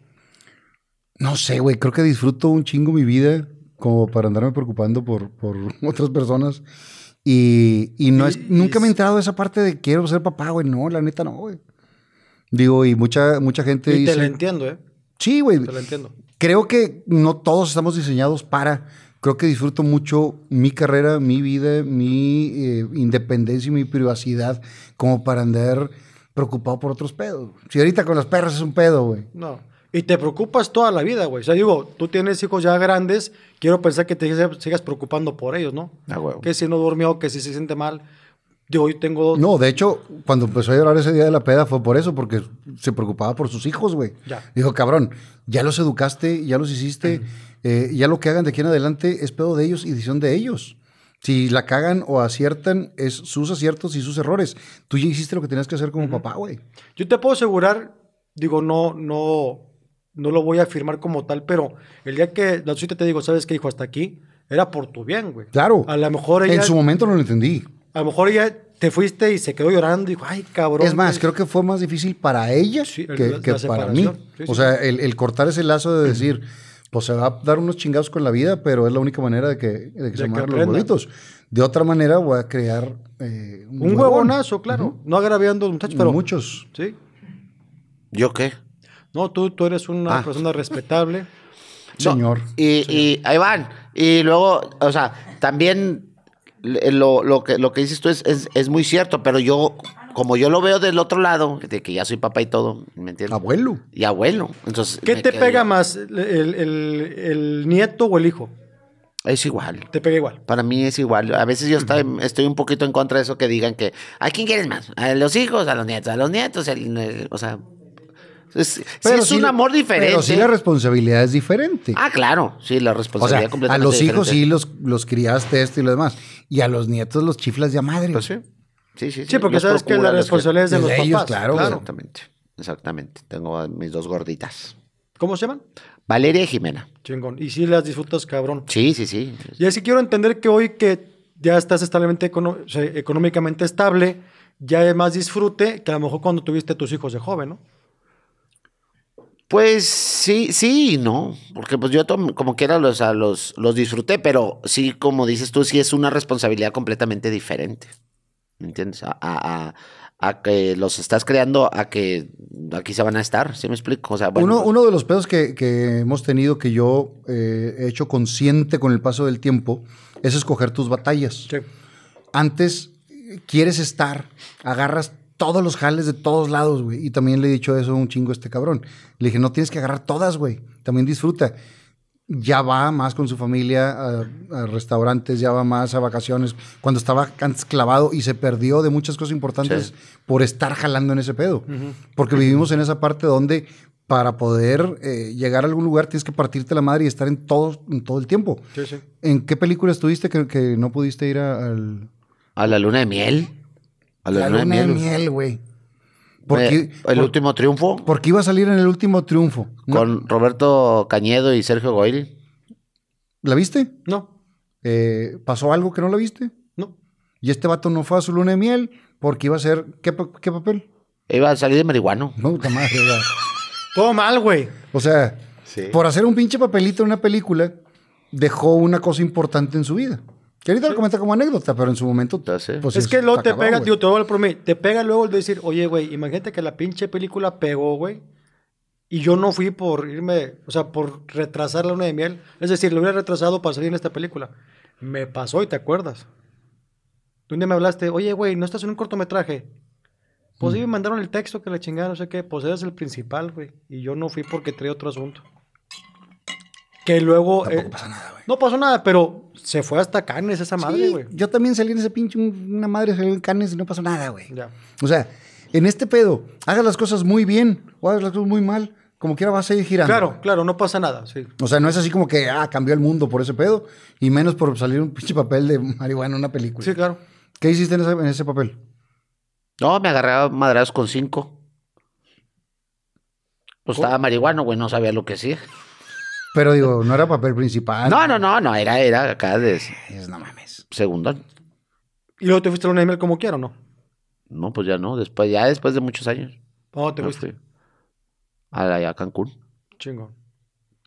No sé, güey. Creo que disfruto un chingo mi vida como para andarme preocupando por, por otras personas. Y, no es, nunca me he entrado de esa parte de quiero ser papá, güey. No, la neta no, güey. Digo, y mucha, mucha gente y te la entiendo, ¿eh? Sí, güey. Te lo entiendo. Creo que no todos estamos diseñados para. Creo que disfruto mucho mi carrera, mi vida, mi eh, independencia y mi privacidad como para andar preocupado por otros pedos. Si ahorita con las perras es un pedo, güey. No. Y te preocupas toda la vida, güey. O sea, digo, tú tienes hijos ya grandes, quiero pensar que te sigas preocupando por ellos, ¿no? Ah, que si no durmió, que si se siente mal. Yo hoy tengo dos. No, de hecho, cuando empezó a llorar ese día de la peda fue por eso, porque se preocupaba por sus hijos, güey. Dijo, cabrón, ya los educaste, ya los hiciste, eh, ya lo que hagan de aquí en adelante es pedo de ellos y decisión de ellos. Si la cagan o aciertan, es sus aciertos y sus errores. Tú ya hiciste lo que tenías que hacer como papá, güey. Yo te puedo asegurar, digo, no, no, no lo voy a afirmar como tal, pero el día que la suite te digo, ¿sabes qué, Dijo, Hasta aquí, era por tu bien, güey. Claro. A lo mejor En su momento no lo entendí. A lo mejor ella te fuiste y se quedó llorando. y Dijo, ay, cabrón. Es más, creo que fue más difícil para ella que, para mí. o sea, el, cortar ese lazo de decir, pues se va a dar unos chingados con la vida, pero es la única manera de que, de que se mueran los huevitos. De otra manera, voy a crear un, eh, un huevonazo, claro. No agraviando a los muchachos, pero. Muchos. Sí. ¿Yo qué? No, tú, tú eres una ah. persona respetable. señor. Y, y ahí van. Y luego, o sea, también lo, que, lo que dices tú es, es, es, muy cierto, pero yo, como yo lo veo del otro lado, de que ya soy papá y todo, ¿me entiendes? Abuelo. Y abuelo. Entonces, ¿Qué te pega más, el, nieto o el hijo? Es igual. Te pega igual. Para mí es igual. A veces yo estoy, un poquito en contra de eso que digan que, ¿a quién quieres más? ¿A los hijos? ¿A los nietos? ¿A los nietos? o sea, pero es un amor diferente. Pero sí la responsabilidad es diferente. Ah, claro, sí, la responsabilidad o sea, A los hijos sí los, los criaste esto y lo demás. Y a los nietos los chiflas de a madre. Pues sí. Sí, sí, sí. porque sabes que la responsabilidad es de los papás. claro, Exactamente, exactamente. Tengo mis dos gorditas. ¿Cómo se llaman? Valeria y Jimena. Chingón. Y sí las disfrutas, cabrón. Sí, sí, sí. Y así quiero entender que hoy que ya estás establemente económicamente estable, ya hay más disfrute que a lo mejor cuando tuviste tus hijos de joven, ¿no? Pues sí, sí, no, porque pues yo como quiera los, a los, los disfruté, pero sí, como dices tú, sí es una responsabilidad completamente diferente. ¿Me entiendes? A, que los estás creando, a que aquí se van a estar, ¿sí me explico? uno, pues uno, de los pedos que, hemos tenido que yo eh, he hecho consciente con el paso del tiempo es escoger tus batallas. Sí. Antes eh, quieres estar, agarras todos los jales de todos lados, güey. Y también le he dicho eso un chingo a este cabrón. Le dije, no tienes que agarrar todas, güey. También disfruta. Ya va más con su familia a, restaurantes, ya va más a vacaciones. Cuando estaba antes clavado y se perdió de muchas cosas importantes por estar jalando en ese pedo. Porque vivimos en esa parte donde para poder eh, llegar a algún lugar tienes que partirte la madre y estar en todo, todo el tiempo. Sí, sí. ¿En qué película estuviste que, no pudiste ir al... ¿A la luna de miel? A la, luna, de miel, güey. ¿El último triunfo? Porque iba a salir en el último triunfo. Con Roberto Cañedo y Sergio Goiri? ¿La viste? No. Eh, ¿Pasó algo que no la viste? No. Y este vato no fue a su luna de miel porque iba a ser. ¿Qué, papel? Iba a salir de marihuana. No, jamás, Todo mal, güey. O sea, por hacer un pinche papelito en una película, dejó una cosa importante en su vida. Quería ahorita lo comenta como anécdota, pero en su momento. hace... Pues, es que luego te pega, tío, te voy a Te pega luego el decir, oye, güey, imagínate que la pinche película pegó, güey. Y yo no fui por irme, o sea, por retrasar la luna de miel. Es decir, lo hubiera retrasado para salir en esta película. Me pasó y te acuerdas. Tú un día me hablaste, oye, güey, ¿no estás en un cortometraje? Pues mm. sí, me mandaron el texto que la chingada, no sé qué. Pues eres el principal, güey. Y yo no fui porque traía otro asunto. Que luego. No eh, pasa nada, güey. No pasó nada, pero se fue hasta Canes esa madre, güey. yo también salí en ese pinche, una madre salió en Canes y no pasó nada, güey. O sea, en este pedo, hagas las cosas muy bien o hagas las cosas muy mal, como quiera vas a ir girando. Claro, claro, no pasa nada, sí. O sea, no es así como que, ah, cambió el mundo por ese pedo y menos por salir un pinche papel de marihuana en una película. Sí, claro. ¿Qué hiciste en ese, papel? No, me agarré a con cinco. Pues estaba marihuana güey, no sabía lo que sí. Pero digo, no era papel principal. No, no, no, no, era, era acá de. Es, no mames. Segundo. ¿Y luego te fuiste a un email como quiera o no? No, pues ya no, después, ya después de muchos años. ¿Cómo oh, te fuiste? A, Cancún. chingo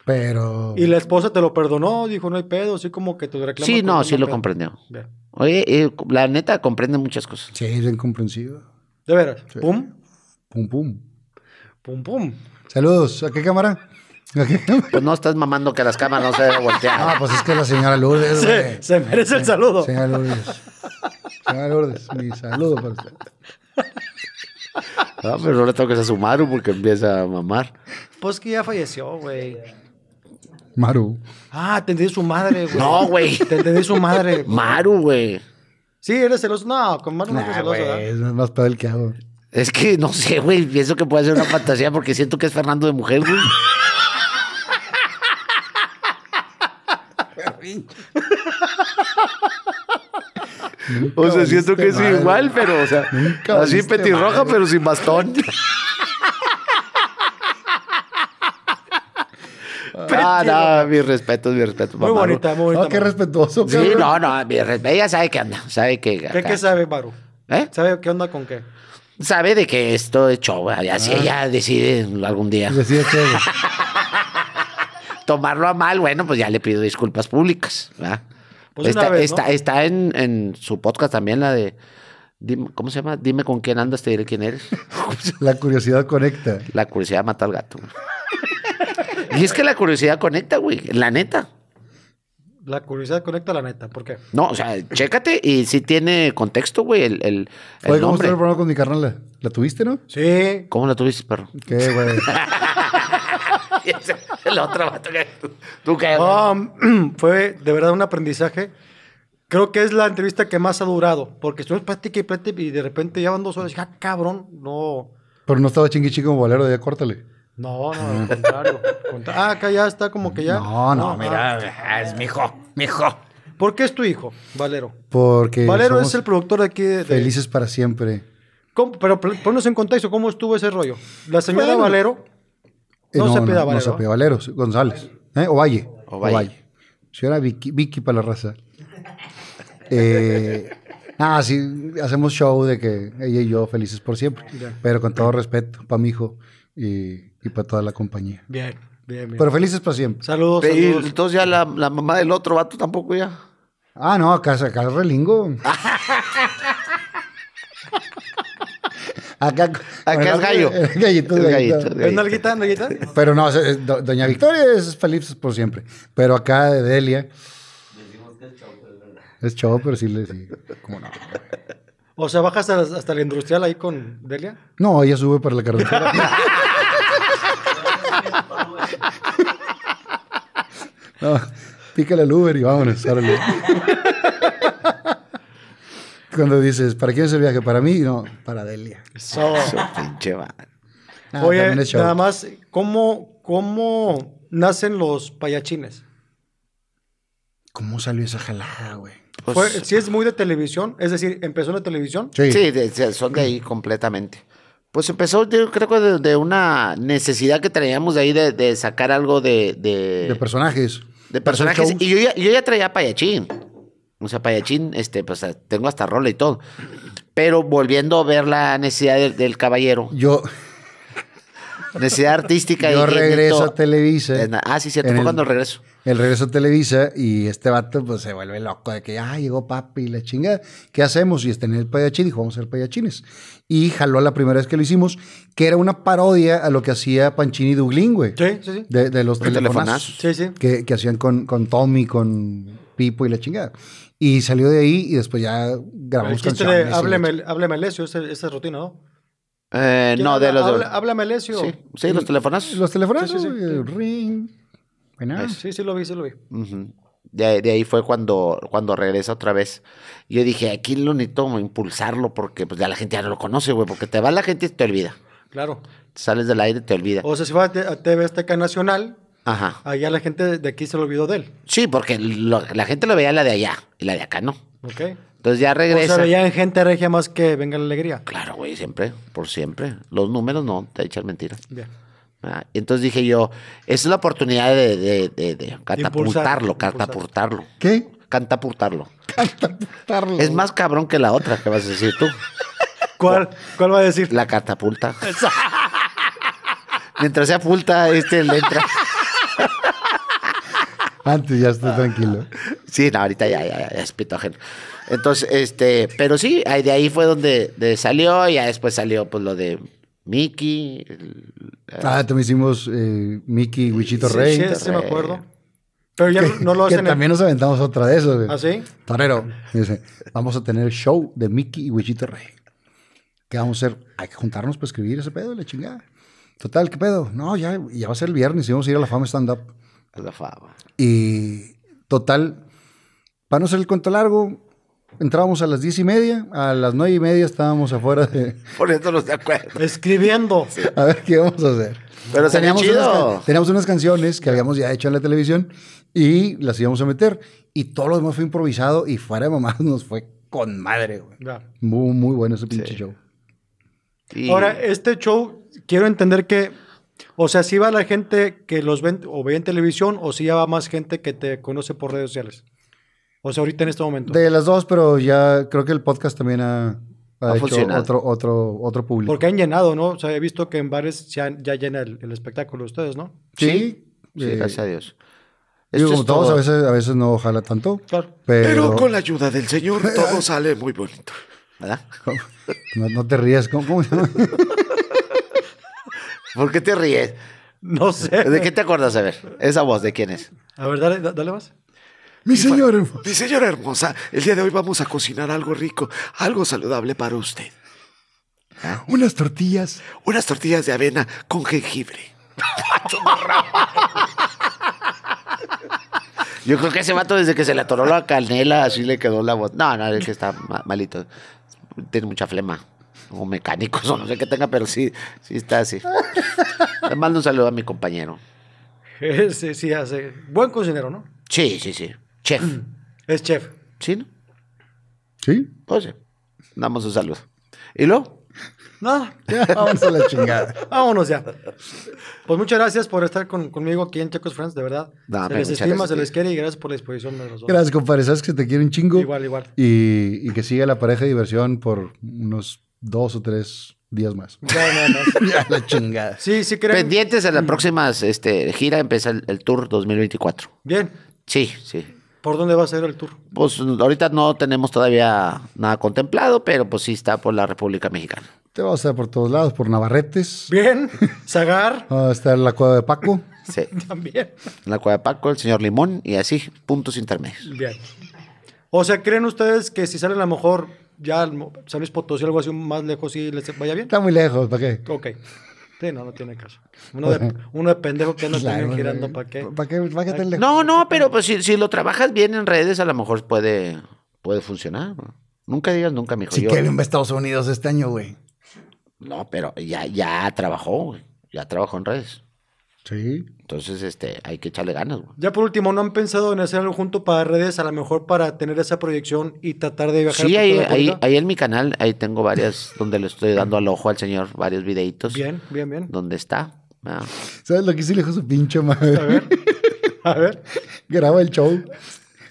Pero. Y la esposa te lo perdonó, dijo, no hay pedo, así como que te reclamó. Sí, no, sí lo comprendió. Oye, eh, la neta comprende muchas cosas. Sí, es incomprensiva. De veras. Pum. Pum, pum. Pum, pum. Saludos. ¿A qué cámara? Pues no estás mamando que las cámaras no se deben ah pues es que la señora Lourdes. Se, merece el saludo. Señora Lourdes. Señora Lourdes, mi saludo para usted. Ah, pero no le toques a su Maru porque empieza a mamar. Pues que ya falleció, güey. Maru. Ah, te entendí su madre, güey. No, güey. Te entendí su madre. Maru, güey. Sí, eres celoso. No, con Maru no eres celoso. es más todo el que hago. Es que no sé, güey. Pienso que puede ser una fantasía porque siento que es Fernando de mujer, güey. O sea, siento que es igual, pero, o sea, así petirroja, pero sin bastón. Ah, no, mis respetos, mis respetos. Muy bonita, muy bonita. qué respetuoso. Sí, no, no, Ella sabe que anda, sabe que. ¿Qué, qué sabe, Maru? ¿Eh? ¿Sabe qué onda con qué? Sabe de que esto es show, así ah. ella decide algún día. Decide qué. Tomarlo a mal, bueno, pues ya le pido disculpas públicas, ¿verdad? Pues está, está, en, su podcast también la de. ¿Cómo se llama? Dime con quién andas, te diré quién eres. la curiosidad conecta. La curiosidad mata al gato. y es que la curiosidad conecta, güey. La neta. La curiosidad conecta la neta, ¿por qué? No, o sea, chécate y si tiene contexto, güey, el, el, ¿cómo nombre. el programa con mi carnal? ¿La tuviste, no? Sí. ¿Cómo la tuviste, perro? ¿Qué, güey? fue de verdad un aprendizaje. Creo que es la entrevista que más ha durado, porque estuvimos plática y plática y de repente ya van dos horas. Ah, cabrón, no. Pero no estaba chingui como valero, ya córtale. No, no, Ah, acá ya está como que ya. No, no, mira, ah, es mi hijo, mi hijo. ¿Por qué es tu hijo, Valero? Porque. Valero es el productor aquí Felices para siempre. Pero ponnos en contexto, ¿cómo estuvo ese rollo? La señora Valero eh, no, se Valeros. Valero. González. ¿eh? Ovalle. Ovalle. Señora Vicky, Vicky para la raza. Eh, ah, sí, hacemos show de que ella y yo felices por siempre. Pero con todo respeto para mi hijo y, para toda la compañía. Bien, bien, bien. Pero felices para siempre. Saludos, saludos. entonces ya la, mamá del otro vato tampoco ya. Ah, no, acá, acá es relingo. Acá, acá es gallo. Gallito, es gallito. Es nalguita, nalguita. Pero no, doña Victoria es feliz por siempre. Pero acá de Delia. es chavo, pero sí, le sí. Como no. O sea, bajas hasta, hasta la industrial ahí con Delia. No, ella sube para la carretera. no, pícale el Uber y vámonos. Cuando dices, ¿para quién es el viaje? ¿Para mí? No, para Delia. Eso. pinche va. Oye, nada más, ¿cómo, ¿cómo nacen los payachines? ¿Cómo salió esa jalada, güey? Si pues, es muy de televisión, es decir, empezó en la televisión. Sí, sí son de ahí completamente. Pues empezó, yo creo que de, una necesidad que traíamos de ahí de, sacar algo de, de... personajes. De personajes. Y yo ya traía payachín. O sea, Payachín, este, pues tengo hasta rola y todo. Pero volviendo a ver la necesidad del, caballero. Yo. Necesidad artística. Yo regreso a Televisa. ah, sí, cierto. Fue cuando regreso. El regreso a Televisa y este vato pues, se vuelve loco de que, ah, llegó papi y la chingada. ¿Qué hacemos? Y está en el payachín. Dijo, vamos a hacer payachines. Y jaló la primera vez que lo hicimos, que era una parodia a lo que hacía Panchini Duglín, güey. Sí, sí, sí. De, los Sí, sí. Que, hacían con, con Tommy, con Pipo y la chingada. Y salió de ahí y después ya grabamos canciones. háblame, háblame Lesio, esa, es rutina, ¿no? Eh, no, de los de... Háblame Lesio. Sí, los telefonazos. Los telefonazos, ring. Sí, sí lo vi, sí lo vi. de, ahí fue cuando, cuando regresa otra vez. Yo dije, aquí lo necesito impulsarlo porque pues ya la gente ya no lo conoce, güey, porque te va la gente y te olvida. Claro. sales del aire y te olvida. O sea, si vas a TV Azteca Nacional, Ajá. Allá la gente de aquí se lo olvidó de él. Sí, porque la gente lo veía la de allá y la de acá no. Ok. Entonces ya regresa. O sea, en gente regia más que venga la alegría. Claro, güey, siempre, por siempre. Los números no, te echar mentiras. Bien. Ah, entonces dije yo, es la oportunidad de, de, de, catapultarlo, catapultarlo. ¿Qué? Cantapultarlo. Cantapultarlo. Es más cabrón que la otra que vas a decir tú. ¿Cuál, cuál va a decir? La catapulta. Mientras sea pulta, este le entra. Antes ya estoy tranquilo. Sí, no, ahorita ya, ya, ya, es pitógeno. Entonces, este, pero sí, de ahí fue donde salió, y ya después salió pues lo de Mickey. Ah, ah, también hicimos eh, Mickey Wichito Rey. Sí, sí, me acuerdo. Pero ya no lo hacen. también nos aventamos otra de esos ¿Ah, sí? Torero. vamos a tener show de Mickey y Wichito Rey. ¿Qué vamos a hacer? Hay que juntarnos para escribir ese pedo, la chingada. Total, ¿qué pedo? No, ya, ya va a ser el viernes y vamos a ir a la fama stand-up. La fama. Y total, para no ser el cuento largo, entrábamos a las diez y media, a las nueve y media estábamos afuera de... Poniéndonos de acuerdo. Escribiendo. A ver qué íbamos a hacer. Pero teníamos chido. Unas, teníamos unas canciones que habíamos ya hecho en la televisión y las íbamos a meter. Y todo lo demás fue improvisado y fuera de mamá nos fue con madre, güey. Muy, muy bueno ese pinche show. Ahora, este show, quiero entender que o sea, si va la gente que los ve o ve en televisión o si ya va más gente que te conoce por redes sociales. O sea, ahorita en este momento. De las dos, pero ya creo que el podcast también ha, ha, funcionado. otro, otro, otro público. Porque han llenado, ¿no? O sea, he visto que en bares ya, ya llena el, espectáculo espectáculo ustedes, ¿no? Sí. Sí, eh, gracias a Dios. Digo, todos, a veces, no jala tanto. Claro. Pero... con la ayuda del Señor todo sale muy bonito. ¿Verdad? No, te rías. ¿Cómo, cómo ¿Por qué te ríes? No sé. ¿De qué te acuerdas? A ver, esa voz, ¿de quién es? A ver, dale, más. Mi señora Mi señora hermosa, el día de hoy vamos a cocinar algo rico, algo saludable para usted. ¿Ah? Unas tortillas. Unas tortillas de avena con jengibre. Yo creo que ese vato desde que se le atoró la canela, así le quedó la voz. No, no, es que está malito. Tiene mucha flema o mecánicos, o no sé qué tenga, pero sí, sí está así. Le mando un saludo a mi compañero. Sí, sí, hace. Buen cocinero, ¿no? Sí, sí, sí. Chef. Mm. Es chef. ¿Sí? No? ¿Sí? Pues sí. Damos un saludo. ¿Y luego? No, vamos Vámonos a la chingada. Vámonos ya. Pues muchas gracias por estar con, conmigo aquí en Checos Friends, de verdad. se les estima, se les quiere y gracias por la exposición de los Gracias, compadre. Sabes que te quiero un chingo. Igual, igual. Y, y que siga la pareja de diversión por unos dos o tres días más. No, la chingada. Sí, sí creo. Pendientes a las mm. próximas este, gira, empieza el, tour 2024. Bien. Sí, sí. ¿Por dónde va a ser el tour? Pues ahorita no tenemos todavía nada contemplado, pero pues sí está por la República Mexicana. Te vas a estar por todos lados, por Navarretes. Bien, Zagar. Va a en la cueva de Paco. Sí. También. En la cueva de Paco, el señor Limón y así, puntos intermedios. Bien. O sea, ¿creen ustedes que si sale a lo mejor ya San Luis Potosí, algo así más lejos, y les vaya bien. Está muy lejos, ¿para qué? Ok. Sí, no, no tiene caso. Uno, de, uno de pendejo que no está girando, ¿para qué? ¿Para qué? ¿Para lejos? No, no, pero pues si, si, lo trabajas bien en redes, a lo mejor puede, puede funcionar. Nunca digas nunca, mijo. Sí, Kevin va a Estados Unidos este año, güey. No, pero ya, ya trabajó, güey. Ya trabajó en redes. Sí. Entonces, este, hay que echarle ganas. Ya por último, ¿no han pensado en hacer algo junto para redes? A lo mejor para tener esa proyección y tratar de viajar. Sí, ahí, ahí, ahí, en mi canal, ahí tengo varias, donde le estoy dando al ojo al señor varios videitos. Bien, bien, bien. ¿Dónde está? Ah. ¿Sabes lo que hice? Le dijo su pinche madre. A ver, a ver. Graba el show.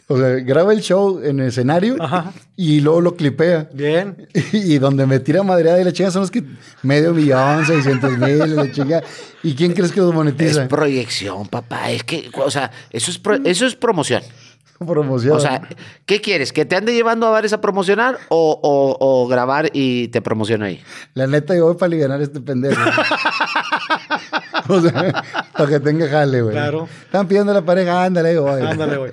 O sea, graba el show en el escenario y luego lo clipea. Bien. Y, donde me tira madreada y la chinga son los que medio millón, seiscientos mil, la chinga. ¿Y quién crees que los monetiza? Es proyección, papá. Es que, o sea, eso es, eso es promoción. Promoción. O sea, ¿qué quieres? ¿Que te ande llevando a bares a promocionar o, o, grabar y te promociono ahí? La neta, yo voy para liberar este pendejo. o sea, para que tenga jale, güey. Claro. Están pidiendo a la pareja, ándale, güey. Ándale, güey.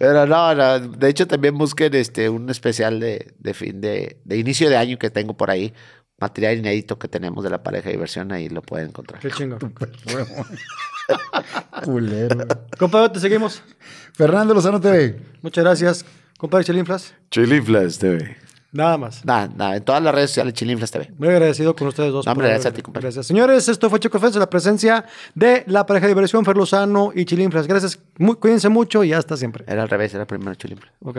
Pero no, de hecho también busquen este, un especial de, fin de, de inicio de año que tengo por ahí material inédito que tenemos de la pareja de diversión, ahí lo pueden encontrar. Qué chingo. Culero. te seguimos. Fernando Lozano TV. Muchas gracias. Compadre Chilinflas. Chilinflas TV. Nada más. Nada, nada. En todas las redes sociales, Chilinflas TV. Muy agradecido con ustedes dos. gracias a ti, compadre. Gracias. Señores, esto fue Chico Fest, la presencia de la pareja de diversión Ferlozano y Chilinflas. Gracias. cuídense mucho y hasta siempre. Era al revés, era primero Chilinflas. Ok.